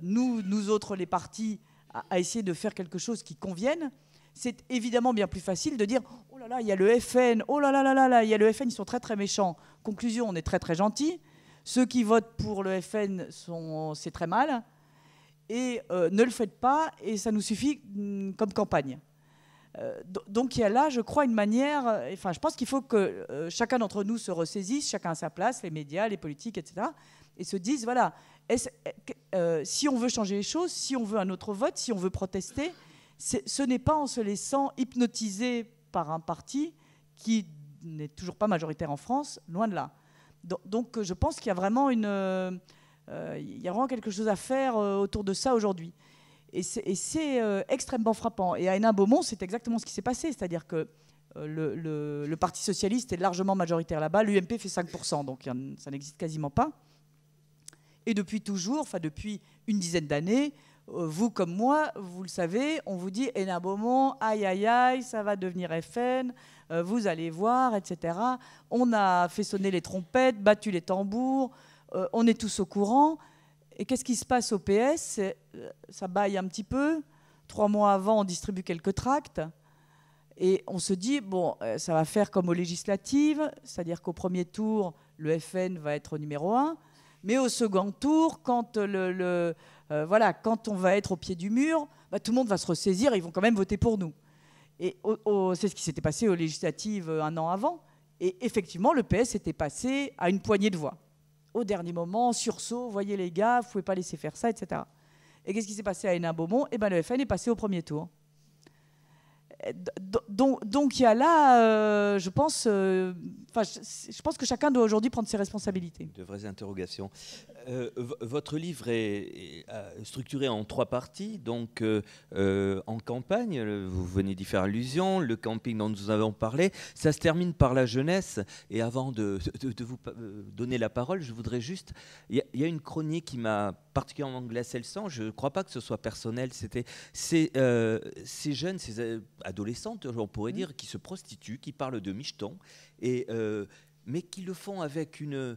nous, nous autres les partis, à, essayer de faire quelque chose qui convienne, c'est évidemment bien plus facile de dire oh là là, il y a le FN, oh là là là là il y a le FN, ils sont très très méchants. Conclusion, on est très très gentils, Ceux qui votent pour le FN, sont c'est très mal. Et euh, ne le faites pas, et ça nous suffit mm, comme campagne. Euh, donc il y a là, je crois, une manière. Euh, enfin, je pense qu'il faut que chacun d'entre nous se ressaisisse, chacun à sa place, les médias, les politiques, etc., et se dise voilà, si on veut changer les choses, si on veut un autre vote, si on veut protester, ce n'est pas en se laissant hypnotiser par un parti qui n'est toujours pas majoritaire en France, loin de là. Donc, je pense qu'il euh, y a vraiment quelque chose à faire euh, autour de ça aujourd'hui. Et c'est euh, extrêmement frappant. Et à Hénin Beaumont, c'est exactement ce qui s'est passé, c'est-à-dire que le, Parti socialiste est largement majoritaire là-bas, l'UMP fait 5%, donc ça n'existe quasiment pas. Et depuis toujours, enfin depuis une dizaine d'années, euh, vous comme moi, vous le savez, on vous dit Hénin Beaumont, aïe aïe aïe, ça va devenir FN, euh, vous allez voir, etc. On a fait sonner les trompettes, battu les tambours, euh, on est tous au courant. Et qu'est-ce qui se passe au PS Ça baille un petit peu. Trois mois avant, on distribue quelques tracts. Et on se dit, bon, ça va faire comme aux législatives, c'est-à-dire qu'au premier tour, le FN va être numéro un. Mais au second tour, quand le, euh, voilà, quand on va être au pied du mur, bah, tout le monde va se ressaisir et ils vont quand même voter pour nous. Et c'est ce qui s'était passé aux législatives euh, un an avant. Et effectivement, le PS était passé à une poignée de voix. Au dernier moment, sursaut, voyez les gars, vous pouvez pas laisser faire ça, etc. Et qu'est-ce qui s'est passé à Hénin-Beaumont Eh bien, le FN est passé au premier tour donc, donc il y a là, euh, je pense, euh, je, pense que chacun doit aujourd'hui prendre ses responsabilités. De vraies interrogations. Euh, votre livre est, structuré en trois parties. Donc, en campagne, vous venez d'y faire allusion, le camping dont nous avons parlé. Ça se termine par la jeunesse. Et avant de, vous donner la parole, je voudrais juste. Il y, a une chronique qui m'a particulièrement glacé le sang. Je ne crois pas que ce soit personnel. C'était ces jeunes, ces adolescentes, on pourrait mm. dire, qui se prostituent, qui parlent de michetons, et, euh, mais qui le font avec une, euh,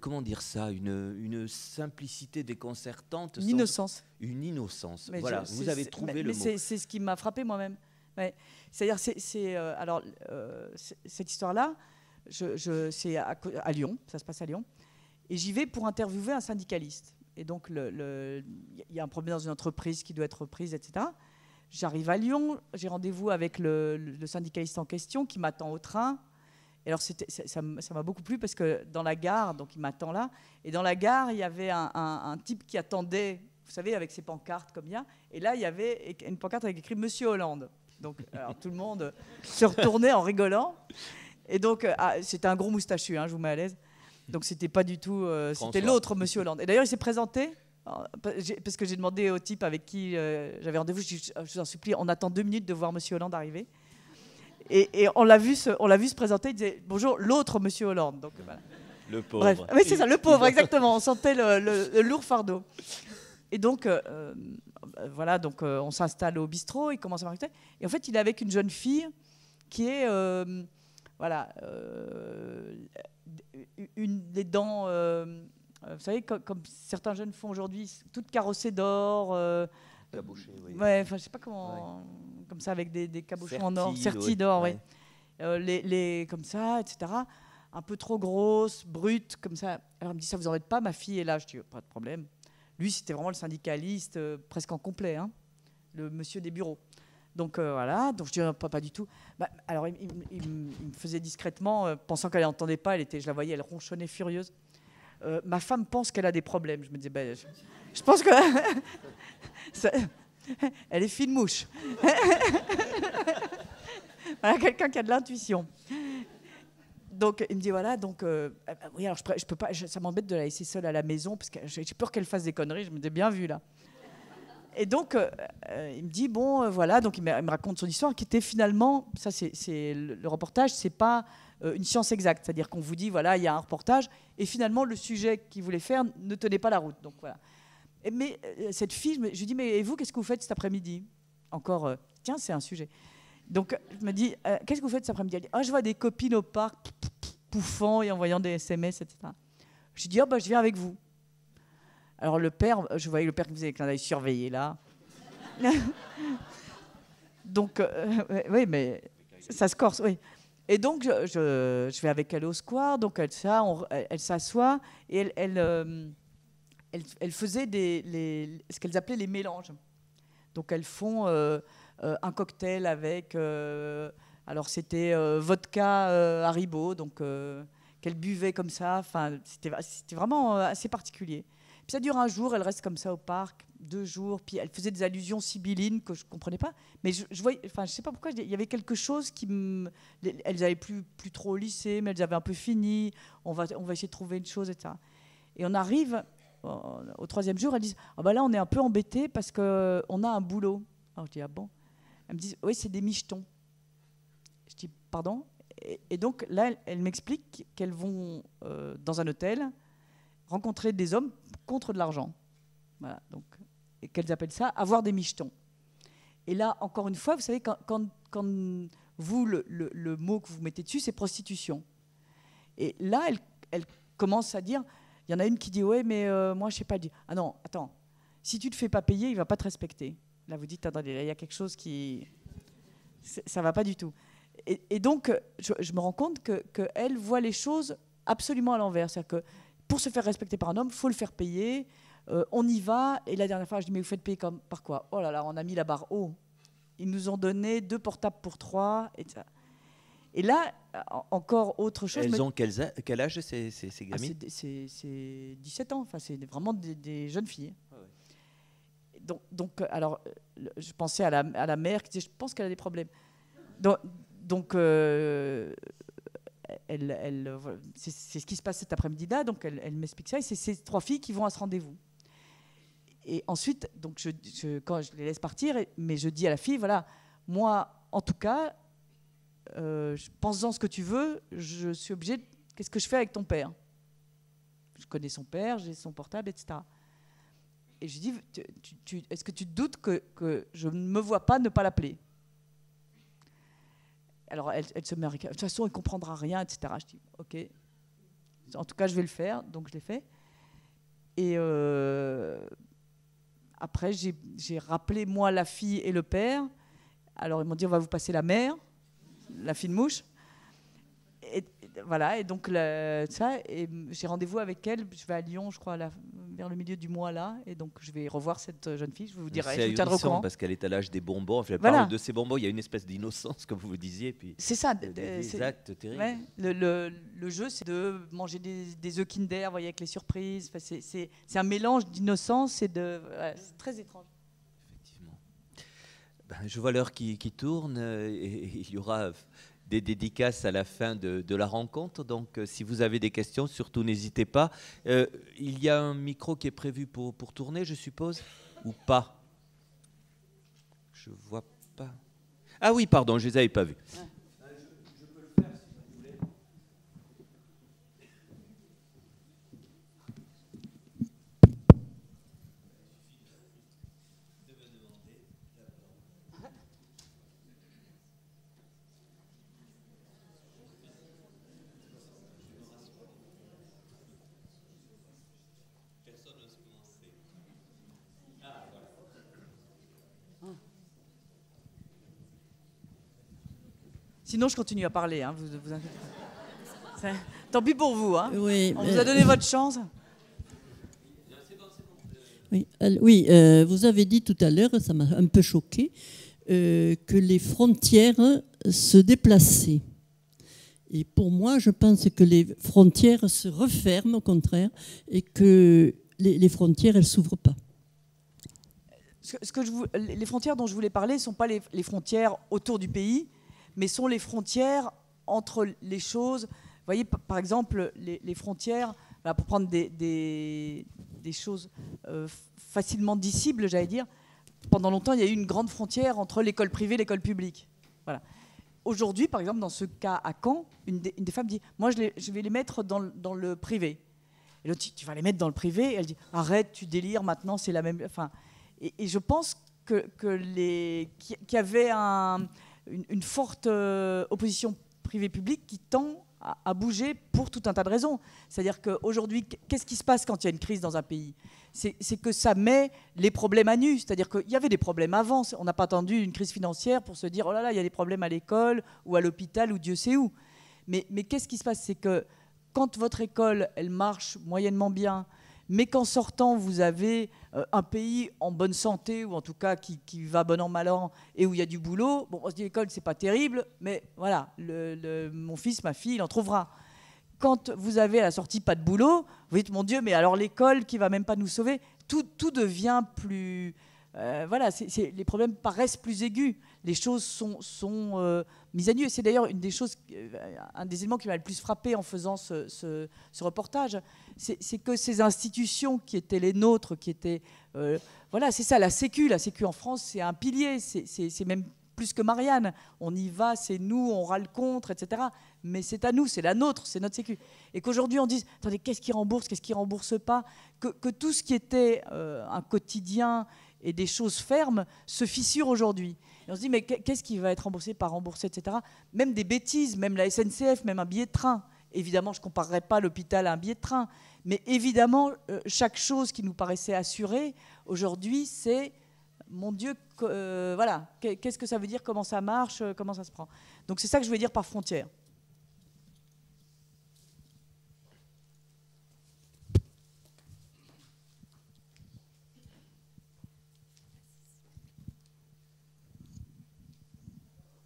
comment dire ça, une, simplicité déconcertante. Une innocence. Une innocence. voilà, vous avez trouvé mais, le mais mot. C'est ce qui m'a frappé moi-même. C'est-à-dire, c'est euh, alors cette histoire-là, je, c'est à, Lyon, ça se passe à Lyon, et j'y vais pour interviewer un syndicaliste. Et donc, il le, y a un problème dans une entreprise qui doit être reprise, etc. J'arrive à Lyon, j'ai rendez-vous avec le, syndicaliste en question qui m'attend au train. Et alors, ça, ça m'a beaucoup plu parce que dans la gare, donc il m'attend là, et dans la gare, il y avait un, type qui attendait, vous savez, avec ses pancartes comme il y a, et là, il y avait une pancarte avec écrit Monsieur Hollande. Donc, tout le monde se retournait en rigolant. Et donc, euh, ah, c'était un gros moustachu, hein, je vous mets à l'aise. Donc, c'était pas du tout. Euh, c'était l'autre, Monsieur Hollande. Et d'ailleurs, il s'est présenté parce que j'ai demandé au type avec qui euh, j'avais rendez-vous, je, vous en supplie, on attend deux minutes de voir Monsieur Hollande arriver. Et, on l'a vu, se, on l'a vu se présenter. Il disait bonjour, l'autre Monsieur Hollande. Donc Le pauvre. Oui, c'est ça, le pauvre, exactement. On sentait le, lourd fardeau. Et donc, euh, euh, voilà, donc on s'installe au bistrot, il commence à m'inviter. Et en fait, il est avec une jeune fille qui est, voilà, une, des dents euh, vous savez, comme, certains jeunes font aujourd'hui, toutes carrossées d'or. Euh, euh, oui. Ouais, enfin, je sais pas comment. Comme ça, avec des, des cabochons en or, certi d'or, oui. les, les, comme ça, etc. Un peu trop grosse, brute, comme ça. Alors, elle me dit, ça vous embête pas, ma fille est là. Je dis, pas de problème. Lui, c'était vraiment le syndicaliste, presque en complet, hein, le monsieur des bureaux. Donc voilà, donc je dis, pas, pas du tout. Bah, alors, il, me faisait discrètement, pensant qu'elle n'entendait pas, elle était, je la voyais, elle ronchonnait furieuse. Euh, ma femme pense qu'elle a des problèmes. Je me dis, ben, je, pense que <laughs> elle est fine mouche. <laughs> quelqu'un qui a de l'intuition. Donc il me dit voilà donc euh, ah, oui alors je, peux pas ça m'embête de la laisser seule à la maison parce que j'ai peur qu'elle fasse des conneries. Je me dis bien vu là. Et donc, euh, il me dit, bon, voilà, donc il me, raconte son histoire qui était finalement, ça c'est le reportage, c'est pas euh, une science exacte, c'est-à-dire qu'on vous dit, voilà, il y a un reportage, et finalement, le sujet qu'il voulait faire ne tenait pas la route. Donc voilà. mais euh, cette fille, je lui dis, mais vous, qu'est-ce que vous faites cet après-midi Encore, euh, tiens, c'est un sujet. Donc je me dis, qu'est-ce que vous faites cet après-midi Elle ah, je vois des copines au parc, pouffant et envoyant des SMS, etc. Je lui dis, oh, bah, je viens avec vous. Alors le père, je voyais le père qui faisait clin d'œil surveillé là. <laughs> Donc, oui, mais ça se corse, oui. Et donc, je, vais avec elle au square. Donc, elle, s'assoit et elle, euh, faisait ce qu'elles appelaient les mélanges. Donc, elles font euh, euh, un cocktail avec. alors, c'était vodka Haribo, donc qu'elles buvaient comme ça. Enfin, c'était vraiment assez particulier. Puis ça dure un jour, elle reste comme ça au parc, deux jours, puis elle faisait des allusions sibyllines que je ne comprenais pas. Mais je, je voyais, enfin, je sais pas pourquoi, il y avait quelque chose qui me. Elles n'avaient plus, plus trop au lycée, mais elles avaient un peu fini, on va, on va essayer de trouver une chose, etc. Et on arrive euh, au troisième jour, elles disent Ah ben là, on est un peu embêté parce qu'on a un boulot. Alors je dis Ah bon Elles me disent Oui, c'est des michetons. Je dis Pardon et, donc là, elles, m'expliquent qu'elles vont euh, dans un hôtel rencontrer des hommes contre de l'argent. Voilà, donc, et qu'elles appellent ça avoir des michetons. Et là, encore une fois, vous savez, quand, vous, le, mot que vous mettez dessus, c'est prostitution. Et là, elle, elle commence à dire, il y en a une qui dit, ouais, mais euh, moi, je sais pas. ah non, attends, si tu ne te fais pas payer, il va pas te respecter. Là, vous dites, attendez, il y a quelque chose qui... Ça va pas du tout. Et, donc, je, me rends compte qu'elle que voit les choses absolument à l'envers. C'est-à-dire que pour se faire respecter par un homme, faut le faire payer. Euh, on y va. Et la dernière fois, je dis mais vous faites payer comme par quoi Oh là là, on a mis la barre haut. Ils nous ont donné deux portables pour trois. Et, et là, encore autre chose. Elles ont quel, âge, ces, ah, gamines C'est 17 ans. Enfin, c'est vraiment des, jeunes filles. Ah donc, alors, je pensais à la, mère qui disait, je pense qu'elle a des problèmes. Donc, euh, elle, euh, c'est ce qui se passe cet après-midi là, donc elle, m'explique ça, et c'est ces trois filles qui vont à ce rendez-vous. Et ensuite, donc quand je les laisse partir, mais je dis à la fille, voilà, moi, en tout cas, euh, pense-en ce que tu veux, je suis obligée. Qu'est-ce que je fais avec ton père Je connais son père, j'ai son portable, etc. Et je dis, est-ce que tu te doutes que je ne me vois pas ne pas l'appeler alors elle, se met de toute façon, elle comprendra rien, etc. Je dis, ok. En tout cas, je vais le faire, donc je l'ai fait. Et euh, après, j'ai rappelé moi la fille et le père. Alors ils m'ont dit, on va vous passer la mère, la fille de mouche. Et, voilà, et donc ça, et j'ai rendez-vous avec elle. Je vais à Lyon, je crois, la, vers le milieu du mois là. Et donc, je vais revoir cette euh, jeune fille. Je vous dirai. C'est intéressant, parce qu'elle est à l'âge des bonbons. Elle parle de ces bonbons. Il y a une espèce d'innocence, comme vous le disiez. Puis c'est ça. Euh, des, euh, le, jeu, c'est de manger des, œufs Kinder, vous voyez, avec les surprises. c'est, un mélange d'innocence et de. c'est très étrange. Effectivement. Ben, je vois l'heure qui, qui, tourne et il y aura des dédicaces à la fin de, la rencontre. Donc, euh, si vous avez des questions, surtout n'hésitez pas. Euh, il y a un micro qui est prévu pour, pour tourner, je suppose, ou pas Je vois pas. Ah oui, pardon, je ne les avais pas vus. Sinon, je continue à parler. Hein, tant pis pour vous. Hein. On vous a donné votre chance. Oui, euh, vous avez dit tout à l'heure, ça m'a un peu choqué, euh, que les frontières se déplaçaient. Et pour moi, je pense que les frontières se referment, au contraire, et que les, frontières, elles ne s'ouvrent pas. les frontières dont je voulais parler ne sont pas les, frontières autour du pays, mais sont les frontières entre les choses. Vous voyez, par exemple, les, frontières, pour prendre des, choses euh, facilement dissibles, j'allais dire, pendant longtemps, il y a eu une grande frontière entre l'école privée et l'école publique. Voilà. Aujourd'hui, par exemple, dans ce cas à Caen, une des, femmes dit Moi, je, je, vais les mettre dans, le privé. Et l'autre dit Tu vas les mettre dans le privé et Elle dit Arrête, tu délires, maintenant, c'est la même. Enfin, et, je pense que, qu'il y avait un une, forte euh, opposition privée-publique qui tend à, bouger pour tout un tas de raisons. C'est-à-dire qu'aujourd'hui, qu'est-ce qui se passe quand il y a une crise dans un pays C'est que ça met les problèmes à nu. C'est-à-dire qu'il y avait des problèmes avant. On n'a pas attendu une crise financière pour se dire oh là là, il y a des problèmes à l'école ou à l'hôpital ou Dieu sait où. mais qu'est-ce qui se passe C'est que quand votre école, elle marche moyennement bien, mais qu'en sortant, vous avez euh, un pays en bonne santé, ou en tout cas qui, va bon an, mal an, et où il y a du boulot, bon, on se dit l'école, c'est pas terrible, mais voilà, mon fils, ma fille, il en trouvera. Quand vous avez à la sortie pas de boulot, vous dites, mon Dieu, mais alors l'école qui va même pas nous sauver, tout, tout devient plus, euh, voilà, les problèmes paraissent plus aigus. Les choses sont, euh, mises à nu. Et c'est d'ailleurs une des choses, euh, un des éléments qui m'a le plus frappé en faisant ce, reportage, c'est que ces institutions qui étaient les nôtres, qui étaient, voilà, c'est ça, la Sécu, la Sécu en France, c'est un pilier. C'est même plus que Marianne. On y va, c'est nous, on râle contre, etc. Mais c'est à nous, c'est la nôtre, c'est notre sécu. Et qu'aujourd'hui, on dise, attendez, qu'est-ce qui rembourse, qu'est-ce qui rembourse pas que, tout ce qui était un quotidien et des choses fermes se fissurent aujourd'hui. Et on se dit, mais qu'est-ce qui va être remboursé, par remboursé, etc. Même des bêtises, même la SNCF, même un billet de train. Évidemment, je ne comparerai pas l'hôpital à un billet de train. Mais évidemment, euh, chaque chose qui nous paraissait assurée, aujourd'hui, c'est, mon Dieu, euh, voilà, qu'est-ce que ça veut dire, comment ça marche, euh, comment ça se prend. Donc c'est ça que je voulais dire par frontière.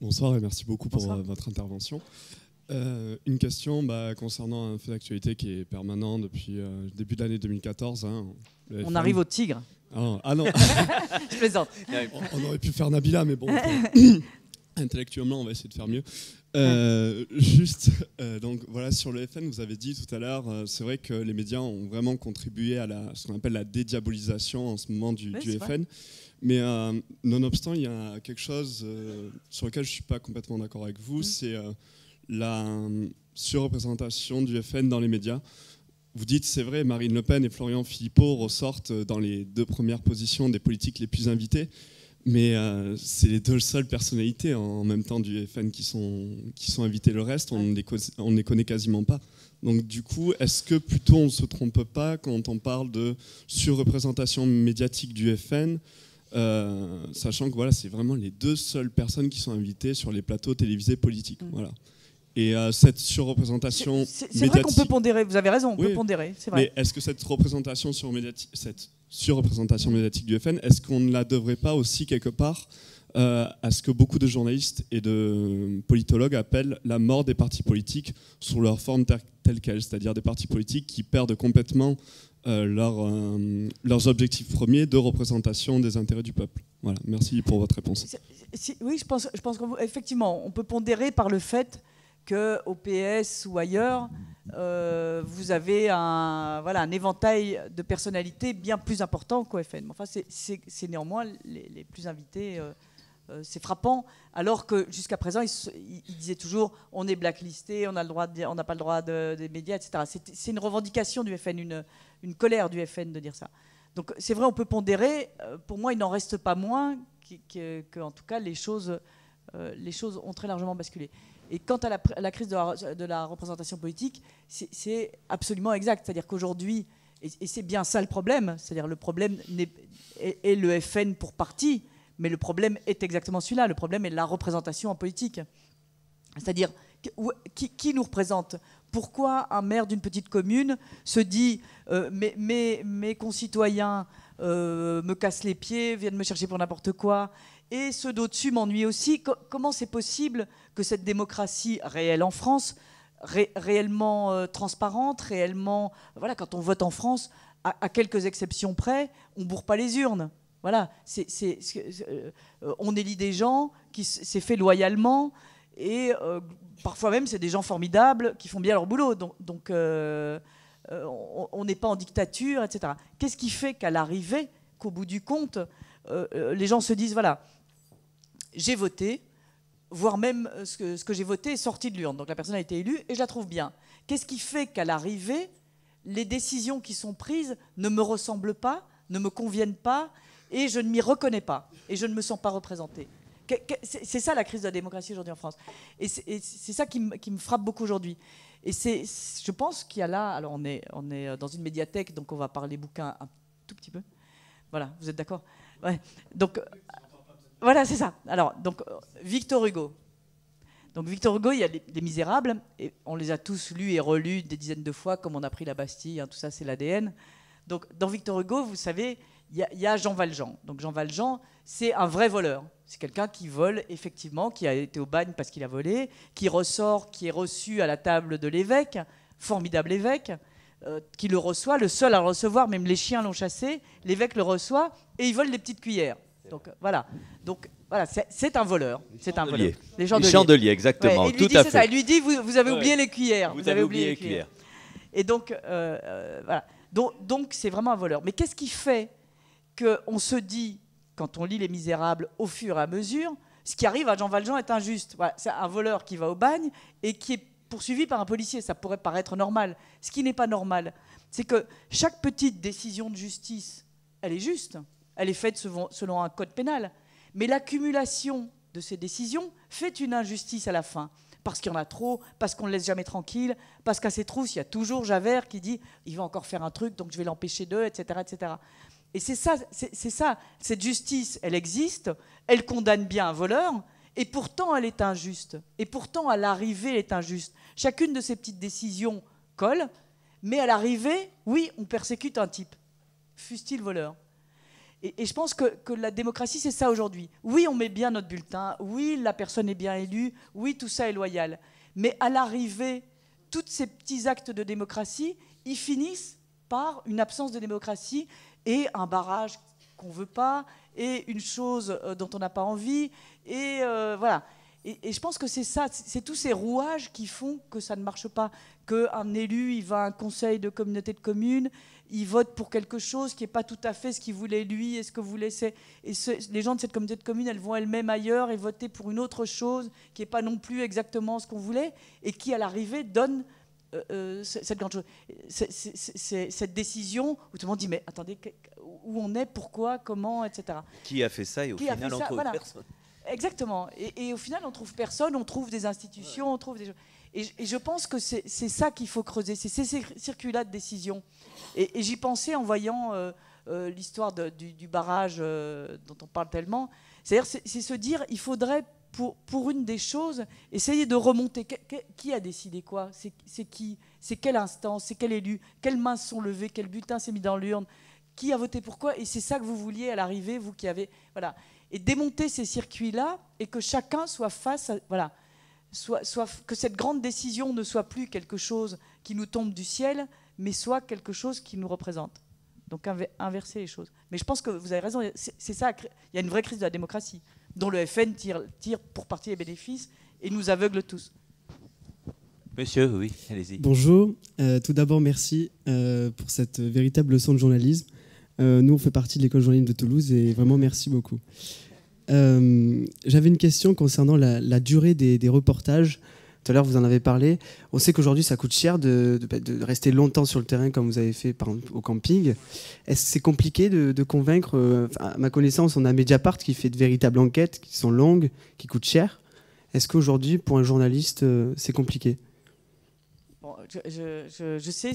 Bonsoir et merci beaucoup pour euh, votre intervention. Euh, une question bah, concernant un fait d'actualité qui est permanent depuis le euh, début de l'année 2014. Hein. on arrive au tigre. Ah, ah non <laughs> Je plaisante. <laughs> On, aurait pu faire Nabila, mais bon, <laughs> intellectuellement, on va essayer de faire mieux. juste, donc voilà, sur le FN, vous avez dit tout à l'heure, c'est vrai que les médias ont vraiment contribué à la, ce qu'on appelle la dédiabolisation en ce moment du, FN. Mais euh, nonobstant, il y a quelque chose euh, sur lequel je ne suis pas complètement d'accord avec vous, mm. c'est euh, la surreprésentation du FN dans les médias. Vous dites, c'est vrai, Marine Le Pen et Florian Philippot ressortent dans les deux premières positions des politiques les plus invitées, mais c'est les deux seules personnalités en même temps du FN qui sont, qui sont invitées. Le reste, on ne les connaît quasiment pas. Donc du coup, est-ce que plutôt on ne se trompe pas quand on parle de surreprésentation médiatique du FN euh, sachant que voilà, c'est vraiment les deux seules personnes qui sont invitées sur les plateaux télévisés politiques. Mm. Voilà. Et euh, cette surreprésentation. C'est vrai qu'on peut pondérer, vous avez raison, on peut pondérer, c'est vrai. Mais est-ce que cette représentation sur cette surreprésentation médiatique du FN, est-ce qu'on ne la devrait pas aussi quelque part euh, à ce que beaucoup de journalistes et de politologues appellent la mort des partis politiques sous leur forme telle qu'elle, c'est-à-dire des partis politiques qui perdent complètement euh, leur, euh, leurs objectifs premiers de représentation des intérêts du peuple. Voilà, merci pour votre réponse. oui, je pense, je pense qu'effectivement, on peut pondérer par le fait qu'au PS ou ailleurs, vous avez un, voilà, un éventail de personnalités bien plus important qu'au FN. Enfin, c'est néanmoins les, plus invités. Euh, c'est frappant, alors que jusqu'à présent, ils, disaient toujours on est blacklisté, on n'a pas le droit des médias, etc. C'est une revendication du FN, une, colère du FN de dire ça. Donc c'est vrai, on peut pondérer. Euh, pour moi, il n'en reste pas moins que, en tout cas, euh, les choses, ont très largement basculé. Et quant à la, crise de la, représentation politique, c'est absolument exact. C'est-à-dire qu'aujourd'hui, et, c'est bien ça le problème, c'est-à-dire le problème est, le FN pour partie, mais le problème est exactement celui-là. Le problème est la représentation en politique. C'est-à-dire, qui, nous représente Pourquoi un maire d'une petite commune se dit euh, mes, concitoyens euh, me cassent les pieds, viennent me chercher pour n'importe quoi, et ceux d'au-dessus m'ennuient aussi Comment c'est possible que cette démocratie réelle en France, réellement euh, transparente, réellement. Voilà, quand on vote en France, à, à quelques exceptions près, on bourre pas les urnes. Voilà, euh, euh, on élit des gens qui s'est fait loyalement et euh, parfois même c'est des gens formidables qui font bien leur boulot. Donc, on n'est pas en dictature, etc. Qu'est-ce qui fait qu'à l'arrivée, qu'au bout du compte, les gens se disent voilà, j'ai voté, voire même ce que, ce que j'ai voté est sorti de l'urne. Donc la personne a été élue et je la trouve bien. Qu'est-ce qui fait qu'à l'arrivée, les décisions qui sont prises ne me ressemblent pas, ne me conviennent pas et je ne m'y reconnais pas et je ne me sens pas représentée. C'est ça la crise de la démocratie aujourd'hui en France. Et c'est ça qui me frappe beaucoup aujourd'hui. Et c'est, je pense qu'il y a là, alors on est, on est euh, dans une médiathèque, donc on va parler bouquin un tout petit peu. Voilà, vous êtes d'accord ouais. Donc, euh, voilà, c'est ça. Alors, donc, euh, Victor Hugo. Donc, Victor Hugo, il y a les, Misérables, et on les a tous lus et relus des dizaines de fois, comme on a pris la Bastille, hein, tout ça, c'est l'ADN. Donc, dans Victor Hugo, vous savez, il y, a Jean Valjean. Donc, Jean Valjean, c'est un vrai voleur. C'est quelqu'un qui vole, effectivement, qui a été au bagne parce qu'il a volé, qui ressort, qui est reçu à la table de l'évêque, formidable évêque, euh, qui le reçoit, le seul à le recevoir, même les chiens l'ont chassé. L'évêque le reçoit et il vole des petites cuillères. Donc, euh, voilà. Donc, voilà, c'est un voleur. C'est un voleur. Les chandeliers, de chandeliers exactement. il lui tout dit, à fait. lui dit, vous, avez oublié les cuillères. Vous, avez, oublié les cuillères. Et donc, euh, voilà. Donc c'est vraiment un voleur. Mais qu'est-ce qui fait qu'on se dit, quand on lit Les Misérables, au fur et à mesure, ce qui arrive à Jean Valjean est injuste. c'est un voleur qui va au bagne et qui est poursuivi par un policier. Ça pourrait paraître normal. Ce qui n'est pas normal, c'est que chaque petite décision de justice, elle est juste. Elle est faite selon un code pénal. Mais l'accumulation de ces décisions fait une injustice à la fin parce qu'il y en a trop, parce qu'on ne laisse jamais tranquille, parce qu'à ses trousses, il y a toujours Javert qui dit il va encore faire un truc, donc je vais l'empêcher d'eux, etc. etc. Et c'est ça, c'est ça. Cette justice, elle existe, elle condamne bien un voleur, et pourtant elle est injuste. Et pourtant, à l'arrivée, elle est injuste. Chacune de ces petites décisions colle, mais à l'arrivée, oui, on persécute un type, fût-il voleur. Et, je pense que, la démocratie, c'est ça aujourd'hui. Oui, on met bien notre bulletin, oui, la personne est bien élue, oui, tout ça est loyal. Mais à l'arrivée, tous ces petits actes de démocratie, ils finissent par une absence de démocratie et un barrage qu'on ne veut pas, et une chose euh, dont on n'a pas envie. Et euh, voilà. et, je pense que c'est ça, c'est tous ces rouages qui font que ça ne marche pas qu'un élu, il va à un conseil de communauté de communes, il vote pour quelque chose qui n'est pas tout à fait ce qu'il voulait lui et ce que voulait... Ses... Et les gens de cette communauté de communes, elles vont elles-mêmes ailleurs et voter pour une autre chose qui n'est pas non plus exactement ce qu'on voulait et qui, à l'arrivée, donne euh, euh, cette grande chose. cette décision où tout le monde dit mais attendez, où on est, pourquoi, comment, etc. Qui a fait ça et au final on trouve personne. Exactement. Et, au final on trouve personne, on trouve des institutions, on trouve des gens. Et, je pense que c'est ça qu'il faut creuser, c'est ces circuits-là de décision. Et, j'y pensais en voyant euh, euh, l'histoire du, barrage euh, dont on parle tellement. C'est-à-dire, c'est se dire, il faudrait pour, une des choses, essayer de remonter. qui a décidé quoi C'est qui C'est quelle instant C'est quel élu Quelles mains sont levées Quel butin s'est mis dans l'urne Qui a voté pourquoi Et c'est ça que vous vouliez à l'arrivée, vous qui avez. Voilà. Et démonter ces circuits-là et que chacun soit face à. Voilà soit, que cette grande décision ne soit plus quelque chose qui nous tombe du ciel, mais soit quelque chose qui nous représente. Donc inverser les choses. Mais je pense que vous avez raison, c'est ça, il y a une vraie crise de la démocratie, dont le FN tire, pour partie les bénéfices et nous aveugle tous. Monsieur, oui, allez-y. Bonjour, euh, tout d'abord merci euh, pour cette véritable leçon de journalisme. Euh, nous, on fait partie de l'école journaliste de Toulouse et vraiment merci beaucoup. Euh, j'avais une question concernant la, durée des, reportages. Tout à l'heure, vous en avez parlé. On sait qu'aujourd'hui, ça coûte cher de, bah, rester longtemps sur le terrain comme vous avez fait au camping. Est-ce que c'est compliqué de, convaincre euh, À ma connaissance, on a Mediapart qui fait de véritables enquêtes qui sont longues, qui coûtent cher. Est-ce qu'aujourd'hui, pour un journaliste, euh, c'est compliqué Bon, je, sais,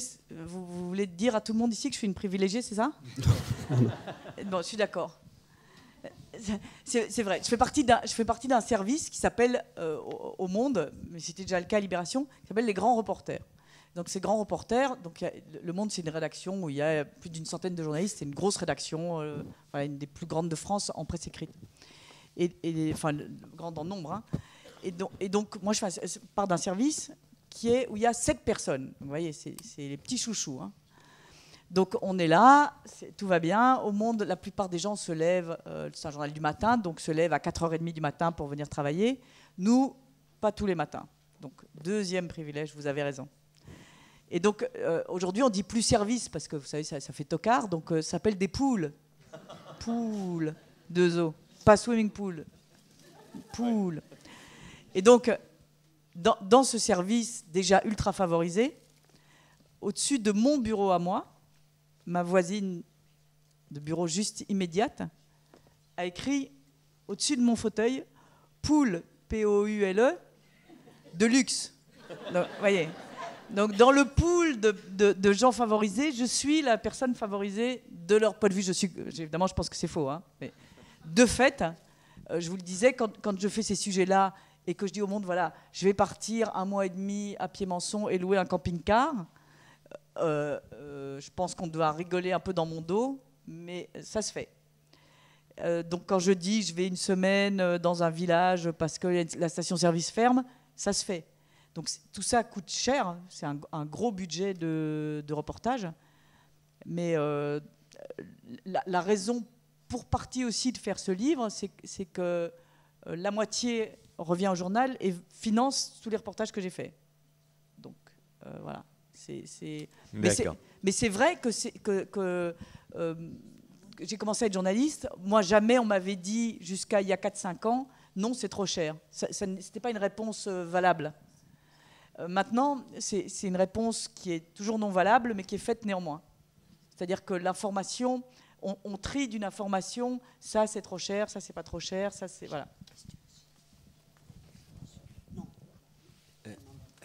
vous, voulez dire à tout le monde ici que je suis une privilégiée, c'est ça <laughs> non je suis d'accord c'est vrai. Je fais partie d'un, je fais partie d'un service qui s'appelle euh, au, Monde, mais c'était déjà le cas à Libération, qui s'appelle les Grands Reporters. Donc ces grands reporters, donc le Monde, c'est une rédaction où il y a plus d'une centaine de journalistes. C'est une grosse rédaction, euh, une des plus grandes de France en presse écrite, et, enfin grande en nombre. Hein. Et, donc, moi, je pars d'un service qui est où il y a sept personnes. Vous voyez, c'est les petits chouchous. Hein. Donc on est là, tout va bien. Au monde, la plupart des gens se lèvent, euh, c'est un journal du matin, donc se lèvent à 4h30 du matin pour venir travailler. Nous, pas tous les matins. Donc deuxième privilège, vous avez raison. Et donc euh, aujourd'hui, on dit plus service, parce que vous savez, ça, fait tocard, donc euh, ça s'appelle des poules. Poules, deux eaux. Pas swimming pool. Poules. Et donc, dans ce service déjà ultra favorisé, au-dessus de mon bureau à moi, ma voisine de bureau juste immédiate a écrit au-dessus de mon fauteuil Poule, P-O-U-L-E, de luxe. Donc, voyez. Donc, dans le pool de, gens favorisés, je suis la personne favorisée de leur point de vue. suis, évidemment, je pense que c'est faux. Hein, mais de fait, euh, je vous le disais, quand, je fais ces sujets-là et que je dis au monde, voilà, je vais partir un mois et demi à pied mençon et louer un camping-car, euh, euh, je pense qu'on doit rigoler un peu dans mon dos, mais ça se fait. Euh, donc quand je dis je vais une semaine dans un village parce que la station-service ferme, ça se fait. Donc tout ça coûte cher, hein. c'est un, gros budget de, reportage, mais la, la, raison pour partie aussi de faire ce livre, c'est que la moitié revient au journal et finance tous les reportages que j'ai faits. Donc voilà mais c'est vrai que, euh, j'ai commencé à être journaliste. Moi, jamais on m'avait dit, jusqu'à il y a 4-5 ans, non, c'est trop cher. Ce n'était pas une réponse euh, valable. Euh, maintenant, c'est une réponse qui est toujours non valable, mais qui est faite néanmoins. C'est-à-dire que l'information, on, trie d'une information, ça c'est trop cher, ça c'est pas trop cher, ça c'est... Voilà.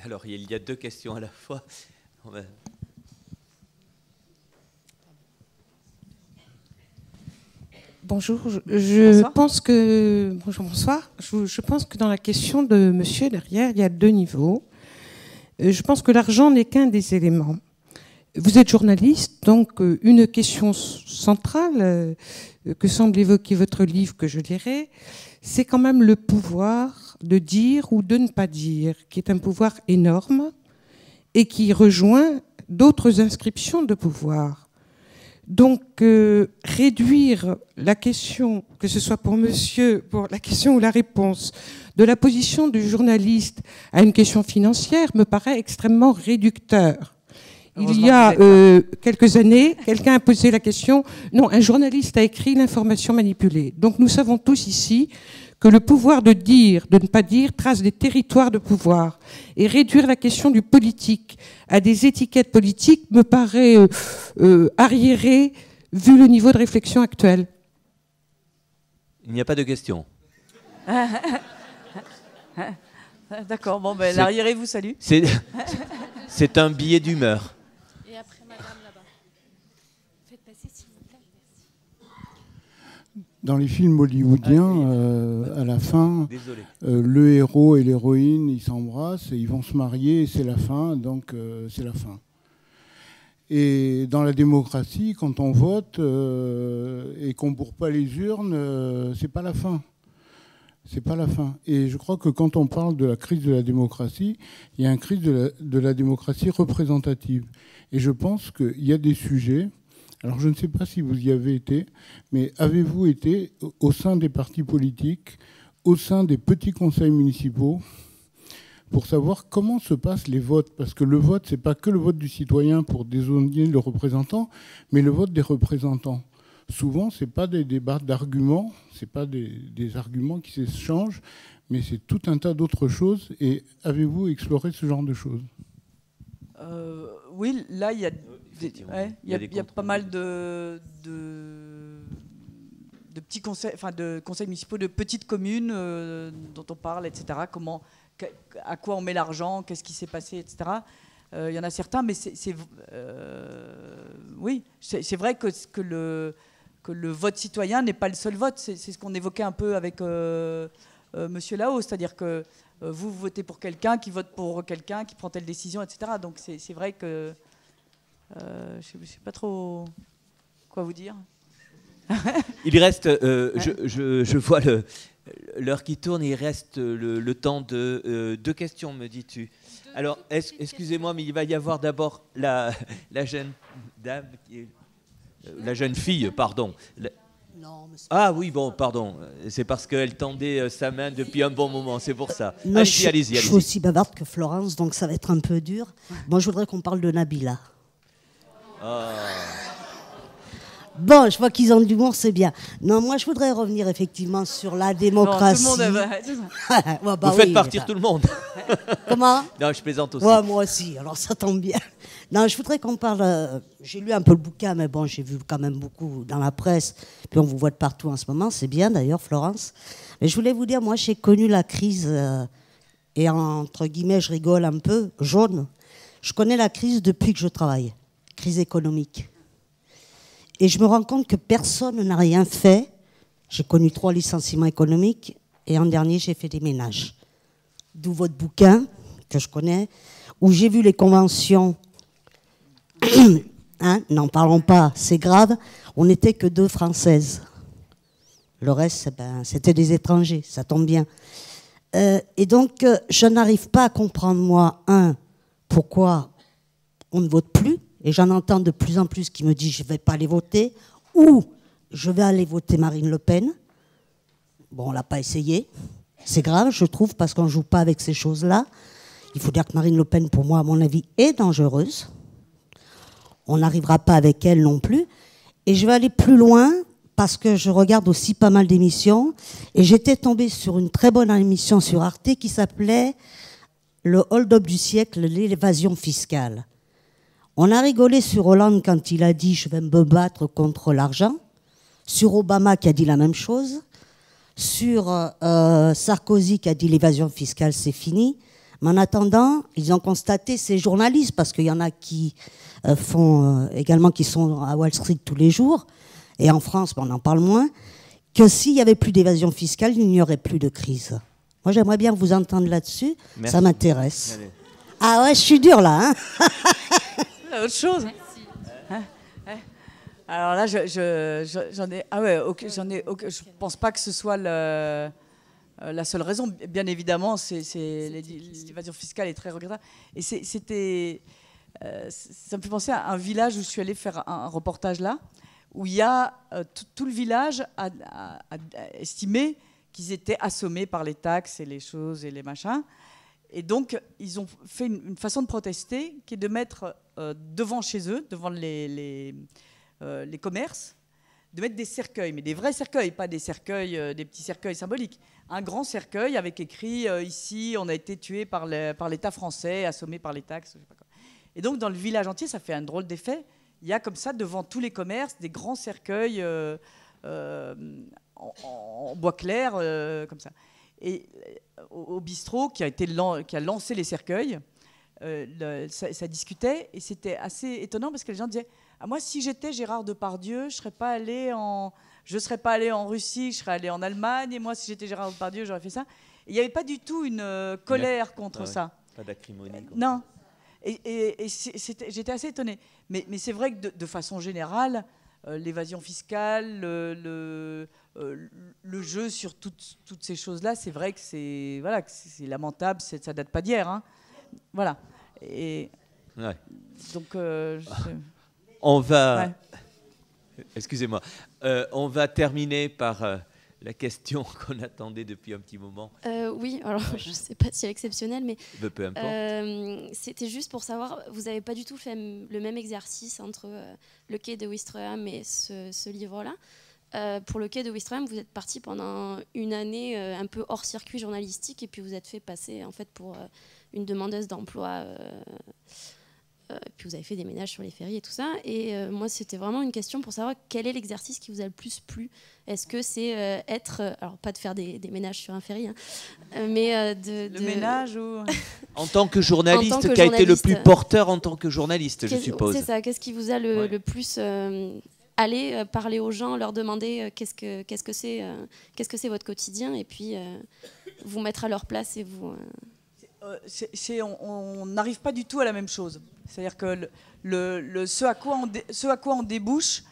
alors, il y a deux questions à la fois. Bonjour, je, pense que bonjour, bonsoir. Je, je, pense que dans la question de Monsieur derrière, il y a deux niveaux. Euh, je pense que l'argent n'est qu'un des éléments. Vous êtes journaliste, donc euh, une question centrale euh, que semble évoquer votre livre, que je lirai, c'est quand même le pouvoir de dire ou de ne pas dire, qui est un pouvoir énorme et qui rejoint d'autres inscriptions de pouvoir. Donc euh, réduire la question, que ce soit pour monsieur, pour la question ou la réponse, de la position du journaliste à une question financière me paraît extrêmement réducteur. Il y a euh, quelques années, quelqu'un a posé la question, non, un journaliste a écrit l'information manipulée. Donc nous savons tous ici que le pouvoir de dire, de ne pas dire, trace des territoires de pouvoir. Et réduire la question du politique à des étiquettes politiques me paraît euh, euh, arriéré vu le niveau de réflexion actuel. Il n'y a pas de question. <laughs> D'accord, bon, ben, l'arriéré vous salue. C'est un billet d'humeur. dans les films hollywoodiens, ah, euh, à la fin, euh, le héros et l'héroïne, ils s'embrassent et ils vont se marier c'est la fin, donc euh, c'est la fin. Et dans la démocratie, quand on vote et qu'on ne bourre pas les urnes, c'est pas la fin. C'est pas la fin. Et je crois que quand on parle de la crise de la démocratie, il y a une crise de la, de la démocratie représentative. Et je pense qu'il y a des sujets alors je ne sais pas si vous y avez été, mais avez-vous été au sein des partis politiques, au sein des petits conseils municipaux, pour savoir comment se passent les votes. Parce que le vote, ce n'est pas que le vote du citoyen pour désigner le représentant, mais le vote des représentants. Souvent, ce n'est pas des débats d'arguments, ce n'est pas des, arguments qui s'échangent, mais c'est tout un tas d'autres choses. Et avez-vous exploré ce genre de choses euh, Oui, là, il y a il y, a pas mal de, de, petits conseils, enfin de conseils municipaux de petites communes euh, dont on parle, etc. Comment, à quoi on met l'argent, qu'est-ce qui s'est passé, etc. Il euh, y en a certains, mais c'est, euh, oui, c'est, vrai que, que, le, le vote citoyen n'est pas le seul vote. C'est, ce qu'on évoquait un peu avec Monsieur Lao, c'est-à-dire que vous votez pour quelqu'un, qui vote pour quelqu'un, qui prend telle décision, etc. Donc c'est, vrai que euh, je ne sais pas trop quoi vous dire. <laughs> il reste, euh, je, vois l'heure qui tourne, il reste le, temps de euh, deux questions, me dis-tu. Alors, excusez-moi, mais il va y avoir d'abord la, jeune dame, la jeune fille, pardon. ah oui, bon, pardon. C'est parce qu'elle tendait sa main depuis un bon moment, c'est pour ça. je suis aussi bavarde que Florence, donc ça va être un peu dur. Moi, je voudrais qu'on parle de Nabila. Ah. Bon, je vois qu'ils ont de l'humour, c'est bien. Non, moi, je voudrais revenir effectivement sur la démocratie. tout le monde <laughs> bah Vous faites partir bah. tout le monde. <laughs> Comment Non, je plaisante aussi. moi aussi, alors ça tombe bien. Non, je voudrais qu'on parle. Euh, j'ai lu un peu le bouquin, mais bon, j'ai vu quand même beaucoup dans la presse. Puis on vous voit de partout en ce moment, c'est bien d'ailleurs, Florence. Mais je voulais vous dire, moi, j'ai connu la crise, euh, et entre guillemets, je rigole un peu, jaune. Je connais la crise depuis que je travaille crise économique. Et je me rends compte que personne n'a rien fait. J'ai connu trois licenciements économiques et en dernier, j'ai fait des ménages. D'où votre bouquin, que je connais, où j'ai vu les conventions. <coughs> hein, n'en parlons pas, c'est grave. On n'était que deux Françaises. Le reste, eh ben, c'était des étrangers, ça tombe bien. Euh, et donc, euh, je n'arrive pas à comprendre, moi, un, pourquoi on ne vote plus et j'en entends de plus en plus qui me disent je ne vais pas aller voter, ou je vais aller voter Marine Le Pen. Bon, on ne l'a pas essayé. C'est grave, je trouve, parce qu'on ne joue pas avec ces choses-là. Il faut dire que Marine Le Pen, pour moi, à mon avis, est dangereuse. On n'arrivera pas avec elle non plus. Et je vais aller plus loin parce que je regarde aussi pas mal d'émissions. Et j'étais tombée sur une très bonne émission sur Arte qui s'appelait Le hold-up du siècle, l'évasion fiscale. On a rigolé sur Hollande quand il a dit je vais me battre contre l'argent, sur Obama qui a dit la même chose, sur euh, Sarkozy qui a dit l'évasion fiscale c'est fini. Mais en attendant, ils ont constaté ces journalistes parce qu'il y en a qui euh, font euh, également qui sont à Wall Street tous les jours et en France, on en parle moins, que s'il y avait plus d'évasion fiscale, il n'y aurait plus de crise. Moi, j'aimerais bien vous entendre là-dessus. Ça m'intéresse. Ah ouais, je suis dur là. Hein. <laughs> autre chose. Hein, hein. Alors là, j'en je, ai. Ah ouais, j'en ai. je pense pas que ce soit le, euh, la seule raison. Bien évidemment, c'est l'évasion fiscale est très regrettable. Et c'était. Euh, ça me fait penser à un village où je suis allée faire un, reportage là, où il y a euh, tout le village a, a estimé qu'ils étaient assommés par les taxes et les choses et les machins. Et donc, ils ont fait une, façon de protester qui est de mettre euh, devant chez eux, devant euh, les, commerces, de mettre des cercueils, mais des vrais cercueils, pas des cercueils, euh, des petits cercueils symboliques. Un grand cercueil avec écrit ici, on a été tué par l'État français, assommé par les taxes. Et donc, dans le village entier, ça fait un drôle d'effet. Il y a comme ça, devant tous les commerces, des grands cercueils en, bois clair, comme ça. Et euh, au, bistrot, qui a, été qui a lancé les cercueils, euh, ça, discutait et c'était assez étonnant parce que les gens disaient ah, Moi, si j'étais Gérard Depardieu, je serais pas allé en. Je serais pas allé en Russie, je serais allé en Allemagne, et moi, si j'étais Gérard Depardieu, j'aurais fait ça. Il n'y avait pas du tout une euh, colère contre ça. Pas d'acrimonie. Non. Et, j'étais assez étonné. Mais, mais c'est vrai que de, façon générale, l'évasion fiscale, le, euh, le jeu sur toutes, ces choses-là, c'est vrai que c'est voilà, lamentable, ça date pas d'hier. Hein. Voilà. Et donc, euh, on va. Excusez-moi. Euh, on va terminer par la question <laughs> qu'on attendait depuis un petit moment. oui, alors <laughs> je ne sais pas si exceptionnelle, mais peu importe. c'était juste pour savoir, vous n'avez pas du tout fait le même exercice entre le quai de Wistreham et ce livre-là. Euh, pour le quai de Wistram, vous êtes parti pendant une année euh, un peu hors circuit journalistique et puis vous êtes fait passer en fait pour euh, une demandeuse d'emploi. puis vous avez fait des ménages sur les ferries et tout ça. Et moi, c'était vraiment une question pour savoir quel est l'exercice qui vous a le plus plu. Est-ce que c'est être, alors pas de faire des, ménages sur un ferry, hein, mais de, Le ménage ou... <laughs> en tant que journaliste, qui a été le plus porteur en tant que journaliste, je suppose. C'est ça, qu'est-ce qui vous a le plus aller euh, parler aux gens, leur demander euh, qu'est-ce que qu'est-ce que c'est euh, qu'est-ce que c'est votre quotidien et puis vous mettre à leur place et vous on n'arrive pas du tout à la même chose. C'est-à-dire que le, ce, à quoi on ce à quoi on débouche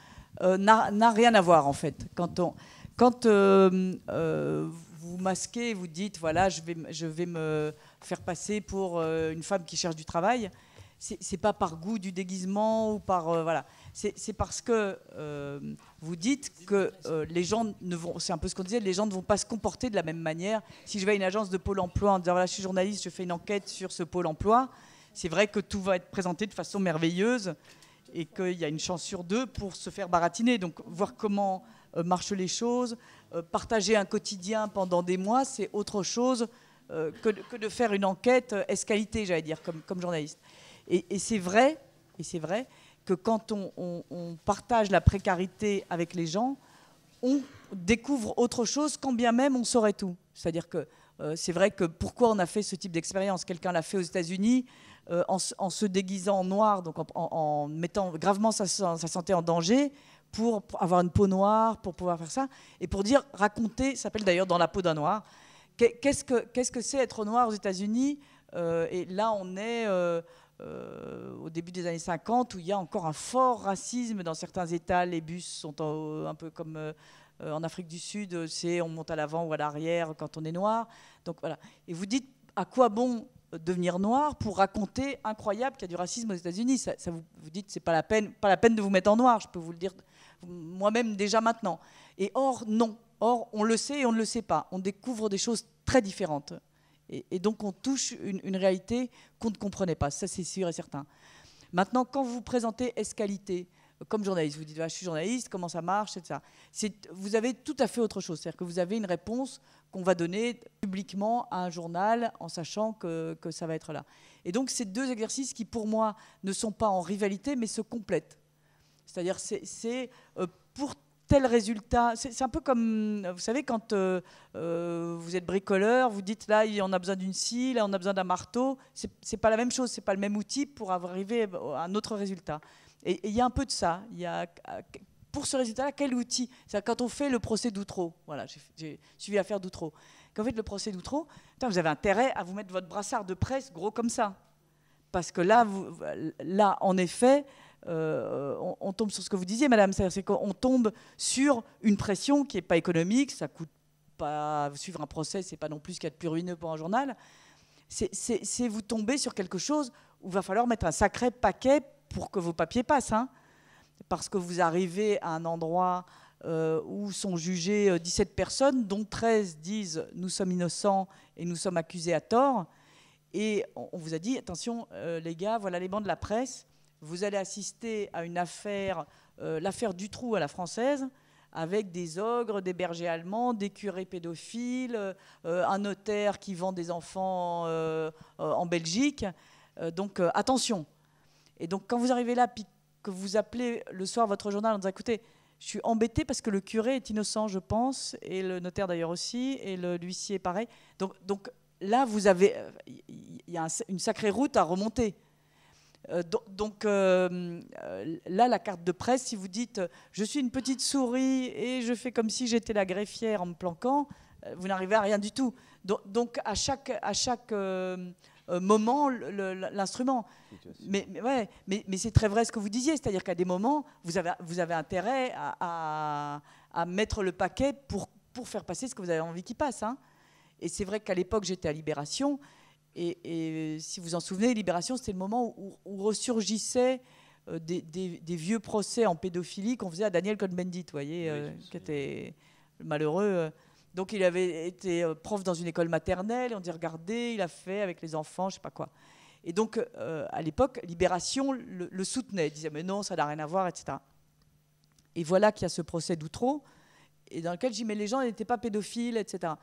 n'a rien à voir en fait. Quand, on, quand vous masquez, vous dites voilà, je vais, je vais me faire passer pour une femme qui cherche du travail, c'est pas par goût du déguisement ou par voilà c'est parce que euh, vous dites que euh, les gens ne vont, c'est un peu ce qu'on disait, les gens ne vont pas se comporter de la même manière. Si je vais à une agence de Pôle Emploi en disant je suis journaliste, je fais une enquête sur ce Pôle Emploi, c'est vrai que tout va être présenté de façon merveilleuse et qu'il y a une chance sur deux pour se faire baratiner. Donc voir comment euh, marchent les choses, partager un quotidien pendant des mois, c'est autre chose que, de faire une enquête escalité, j'allais dire, comme, journaliste. et c'est vrai, et c'est vrai que quand on, partage la précarité avec les gens, on découvre autre chose quand bien même on saurait tout. C'est-à-dire que euh, c'est vrai que pourquoi on a fait ce type d'expérience Quelqu'un l'a fait aux États-Unis euh, en, se déguisant en noir, donc en, mettant gravement sa, santé en danger pour avoir une peau noire, pour pouvoir faire ça, et pour dire, raconter, ça s'appelle d'ailleurs dans la peau d'un noir, qu'est-ce que c'est -ce que être noir aux États-Unis euh, Et là, on est euh, au début des années 50 où il y a encore un fort racisme dans certains États. Les bus sont euh, un peu comme euh, en Afrique du Sud, c'est on monte à l'avant ou à l'arrière quand on est noir. Donc voilà. Et vous dites à quoi bon devenir noir pour raconter incroyable qu'il y a du racisme aux États-Unis. Ça, vous, vous dites c'est pas la peine, pas la peine de vous mettre en noir. Je peux vous le dire moi-même déjà maintenant. Et or non, or on le sait et on ne le sait pas. On découvre des choses très différentes. Et, donc on touche une, réalité qu'on ne comprenait pas, ça c'est sûr et certain. Maintenant, quand vous vous présentez escalité, euh, comme journaliste, vous dites ah, je suis journaliste, comment ça marche, etc. Vous avez tout à fait autre chose, c'est-à-dire que vous avez une réponse qu'on va donner publiquement à un journal en sachant que, que ça va être là. Et donc ces deux exercices qui pour moi ne sont pas en rivalité mais se complètent. C'est-à-dire c'est euh, pour tel résultat. C'est un peu comme, vous savez, quand euh, euh, vous êtes bricoleur, vous dites là, on a besoin d'une scie, là, on a besoin d'un marteau. C'est pas la même chose, c'est pas le même outil pour arriver à un autre résultat. Et il y a un peu de ça. y pour ce résultat-là, quel outil C'est quand on fait le procès d'Outreau. Voilà, j'ai suivi l'affaire d'Outreau. Quand vous faites le procès d'Outreau, vous avez intérêt à vous mettre votre brassard de presse gros comme ça. Parce que là, là en effet, euh, on, tombe sur ce que vous disiez, madame, c'est qu'on tombe sur une pression qui n'est pas économique, ça coûte pas, suivre un procès, c'est pas non plus ce qu'il y a plus ruineux pour un journal. C'est vous tomber sur quelque chose où il va falloir mettre un sacré paquet pour que vos papiers passent. Hein. parce que vous arrivez à un endroit euh, où sont jugées 17 euh, personnes, dont 13 disent nous sommes innocents et nous sommes accusés à tort. Et on, vous a dit attention, les gars, voilà les bancs de la presse vous allez assister à une affaire, euh, l'affaire du trou à la française, avec des ogres, des bergers allemands, des curés pédophiles, euh, un notaire qui vend des enfants euh, en Belgique. donc attention. Et donc quand vous arrivez là, puis que vous appelez le soir votre journal en disant écoutez, je suis embêté parce que le curé est innocent, je pense, et le notaire d'ailleurs aussi, et l'huissier pareil. Donc, donc là, vous avez, il y a une sacrée route à remonter. Euh, donc euh, euh, là, la carte de presse, si vous dites je suis une petite souris et je fais comme si j'étais la greffière en me planquant, vous n'arrivez à rien du tout. Donc, à chaque, à chaque moment, l'instrument. Mais, ouais, mais, c'est très vrai ce que vous disiez, c'est-à-dire qu'à des moments, vous avez, intérêt à, mettre le paquet pour, faire passer ce que vous avez envie qu'il passe. Hein. Et c'est vrai qu'à l'époque, j'étais à Libération. Et, euh, si vous en souvenez, Libération, c'était le moment où, où ressurgissaient euh, des, vieux procès en pédophilie qu'on faisait à Daniel Cohn-Bendit, voyez, euh, qui était malheureux. Donc il avait été prof dans une école maternelle, on dit regardez, il a fait avec les enfants, je sais pas quoi. Et donc à l'époque, Libération le, soutenait. soutenait, disait mais non, ça n'a rien à voir, etc. Et voilà qu'il y a ce procès d'Outreau, et dans lequel j'y mets les gens n'étaient pas pédophiles, etc.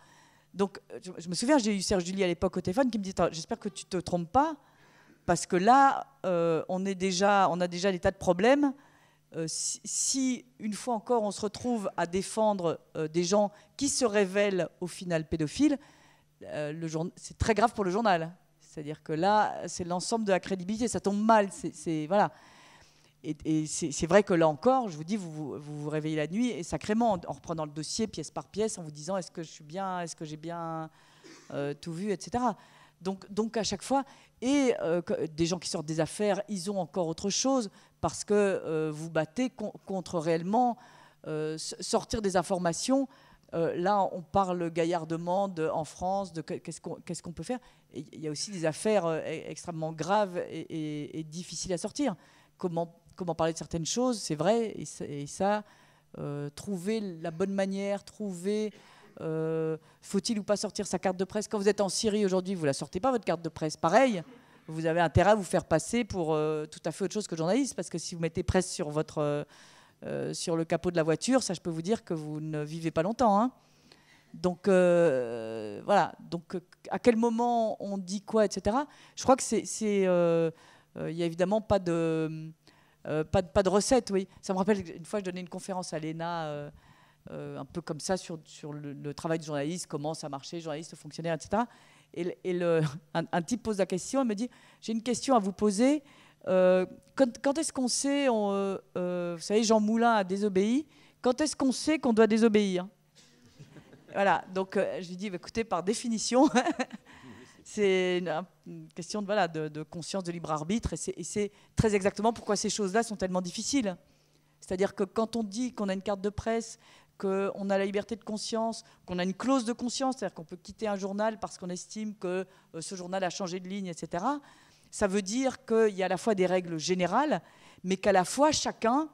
Donc, euh, je, me souviens, j'ai eu Serge Julie à l'époque au téléphone qui me dit J'espère que tu te trompes pas, parce que là, euh, on, est déjà, on a déjà des tas de problèmes. Euh, si, une fois encore, on se retrouve à défendre des gens qui se révèlent au final pédophiles, c'est très grave pour le journal. C'est-à-dire que là, c'est l'ensemble de la crédibilité. Ça tombe mal. C'est voilà. Et, c'est vrai que là encore, je vous dis, vous vous, réveillez la nuit et sacrément en, reprenant le dossier pièce par pièce, en vous disant est-ce que je suis bien, est-ce que j'ai bien euh, tout vu, etc. Donc, donc à chaque fois, et euh, des gens qui sortent des affaires, ils ont encore autre chose parce que euh, vous battez contre réellement sortir des informations. là, on parle gaillardement en France de qu'est-ce qu'on peut faire. Il y a aussi des affaires e, extrêmement graves et, et difficiles à sortir. Comment comment parler de certaines choses, c'est vrai, et, ça, euh, trouver la bonne manière, trouver euh, faut-il ou pas sortir sa carte de presse. Quand vous êtes en Syrie aujourd'hui, vous la sortez pas votre carte de presse. Pareil, vous avez intérêt à vous faire passer pour euh, tout à fait autre chose que journaliste, parce que si vous mettez presse sur votre sur le capot de la voiture, ça je peux vous dire que vous ne vivez pas longtemps. Hein. Donc voilà. Donc à quel moment on dit quoi, etc. Je crois que c'est il n'y a évidemment pas de euh, pas, de, recette, oui. Ça me rappelle, une fois, je donnais une conférence à l'ENA, euh, euh, un peu comme ça, sur, le, travail de journaliste, comment ça marchait, journaliste, fonctionnaire, etc. Et, <laughs> un, type pose la question, il me dit, j'ai une question à vous poser. quand, est-ce qu'on sait, vous savez, Jean Moulin a désobéi, quand est-ce qu'on sait qu'on doit désobéir Voilà, donc je lui dis, bah, écoutez, par définition, <laughs> c'est une question de, de, conscience, de libre arbitre, et c'est très exactement pourquoi ces choses-là sont tellement difficiles. C'est-à-dire que quand on dit qu'on a une carte de presse, qu'on a la liberté de conscience, qu'on a une clause de conscience, c'est-à-dire qu'on peut quitter un journal parce qu'on estime que euh, ce journal a changé de ligne, etc., ça veut dire qu'il y a à la fois des règles générales, mais qu'à la fois chacun,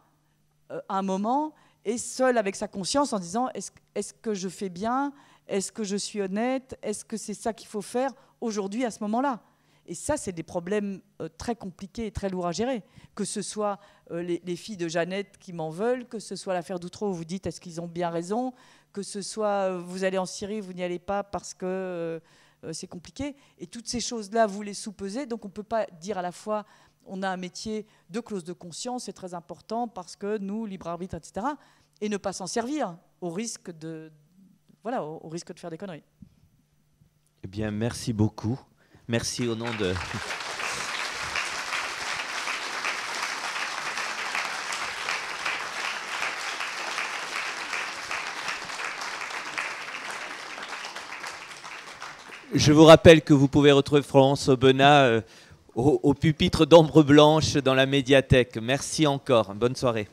euh, à un moment, est seul avec sa conscience en disant est-ce est que je fais bien Est-ce que je suis honnête Est-ce que c'est ça qu'il faut faire aujourd'hui à ce moment-là. Et ça, c'est des problèmes euh, très compliqués et très lourds à gérer. Que ce soit euh, les, filles de Jeannette qui m'en veulent, que ce soit l'affaire d'Outreau vous dites est-ce qu'ils ont bien raison, que ce soit euh, vous allez en Syrie, vous n'y allez pas parce que c'est compliqué. Et toutes ces choses-là, vous les sous-pesez. Donc on ne peut pas dire à la fois on a un métier de clause de conscience, c'est très important parce que nous, libre arbitre, etc., et ne pas s'en servir au risque de, voilà, au risque de faire des conneries. Eh bien, merci beaucoup. Merci au nom de. Je vous rappelle que vous pouvez retrouver Florence Benat euh, au pupitre d'ombre blanche dans la médiathèque. Merci encore. Bonne soirée.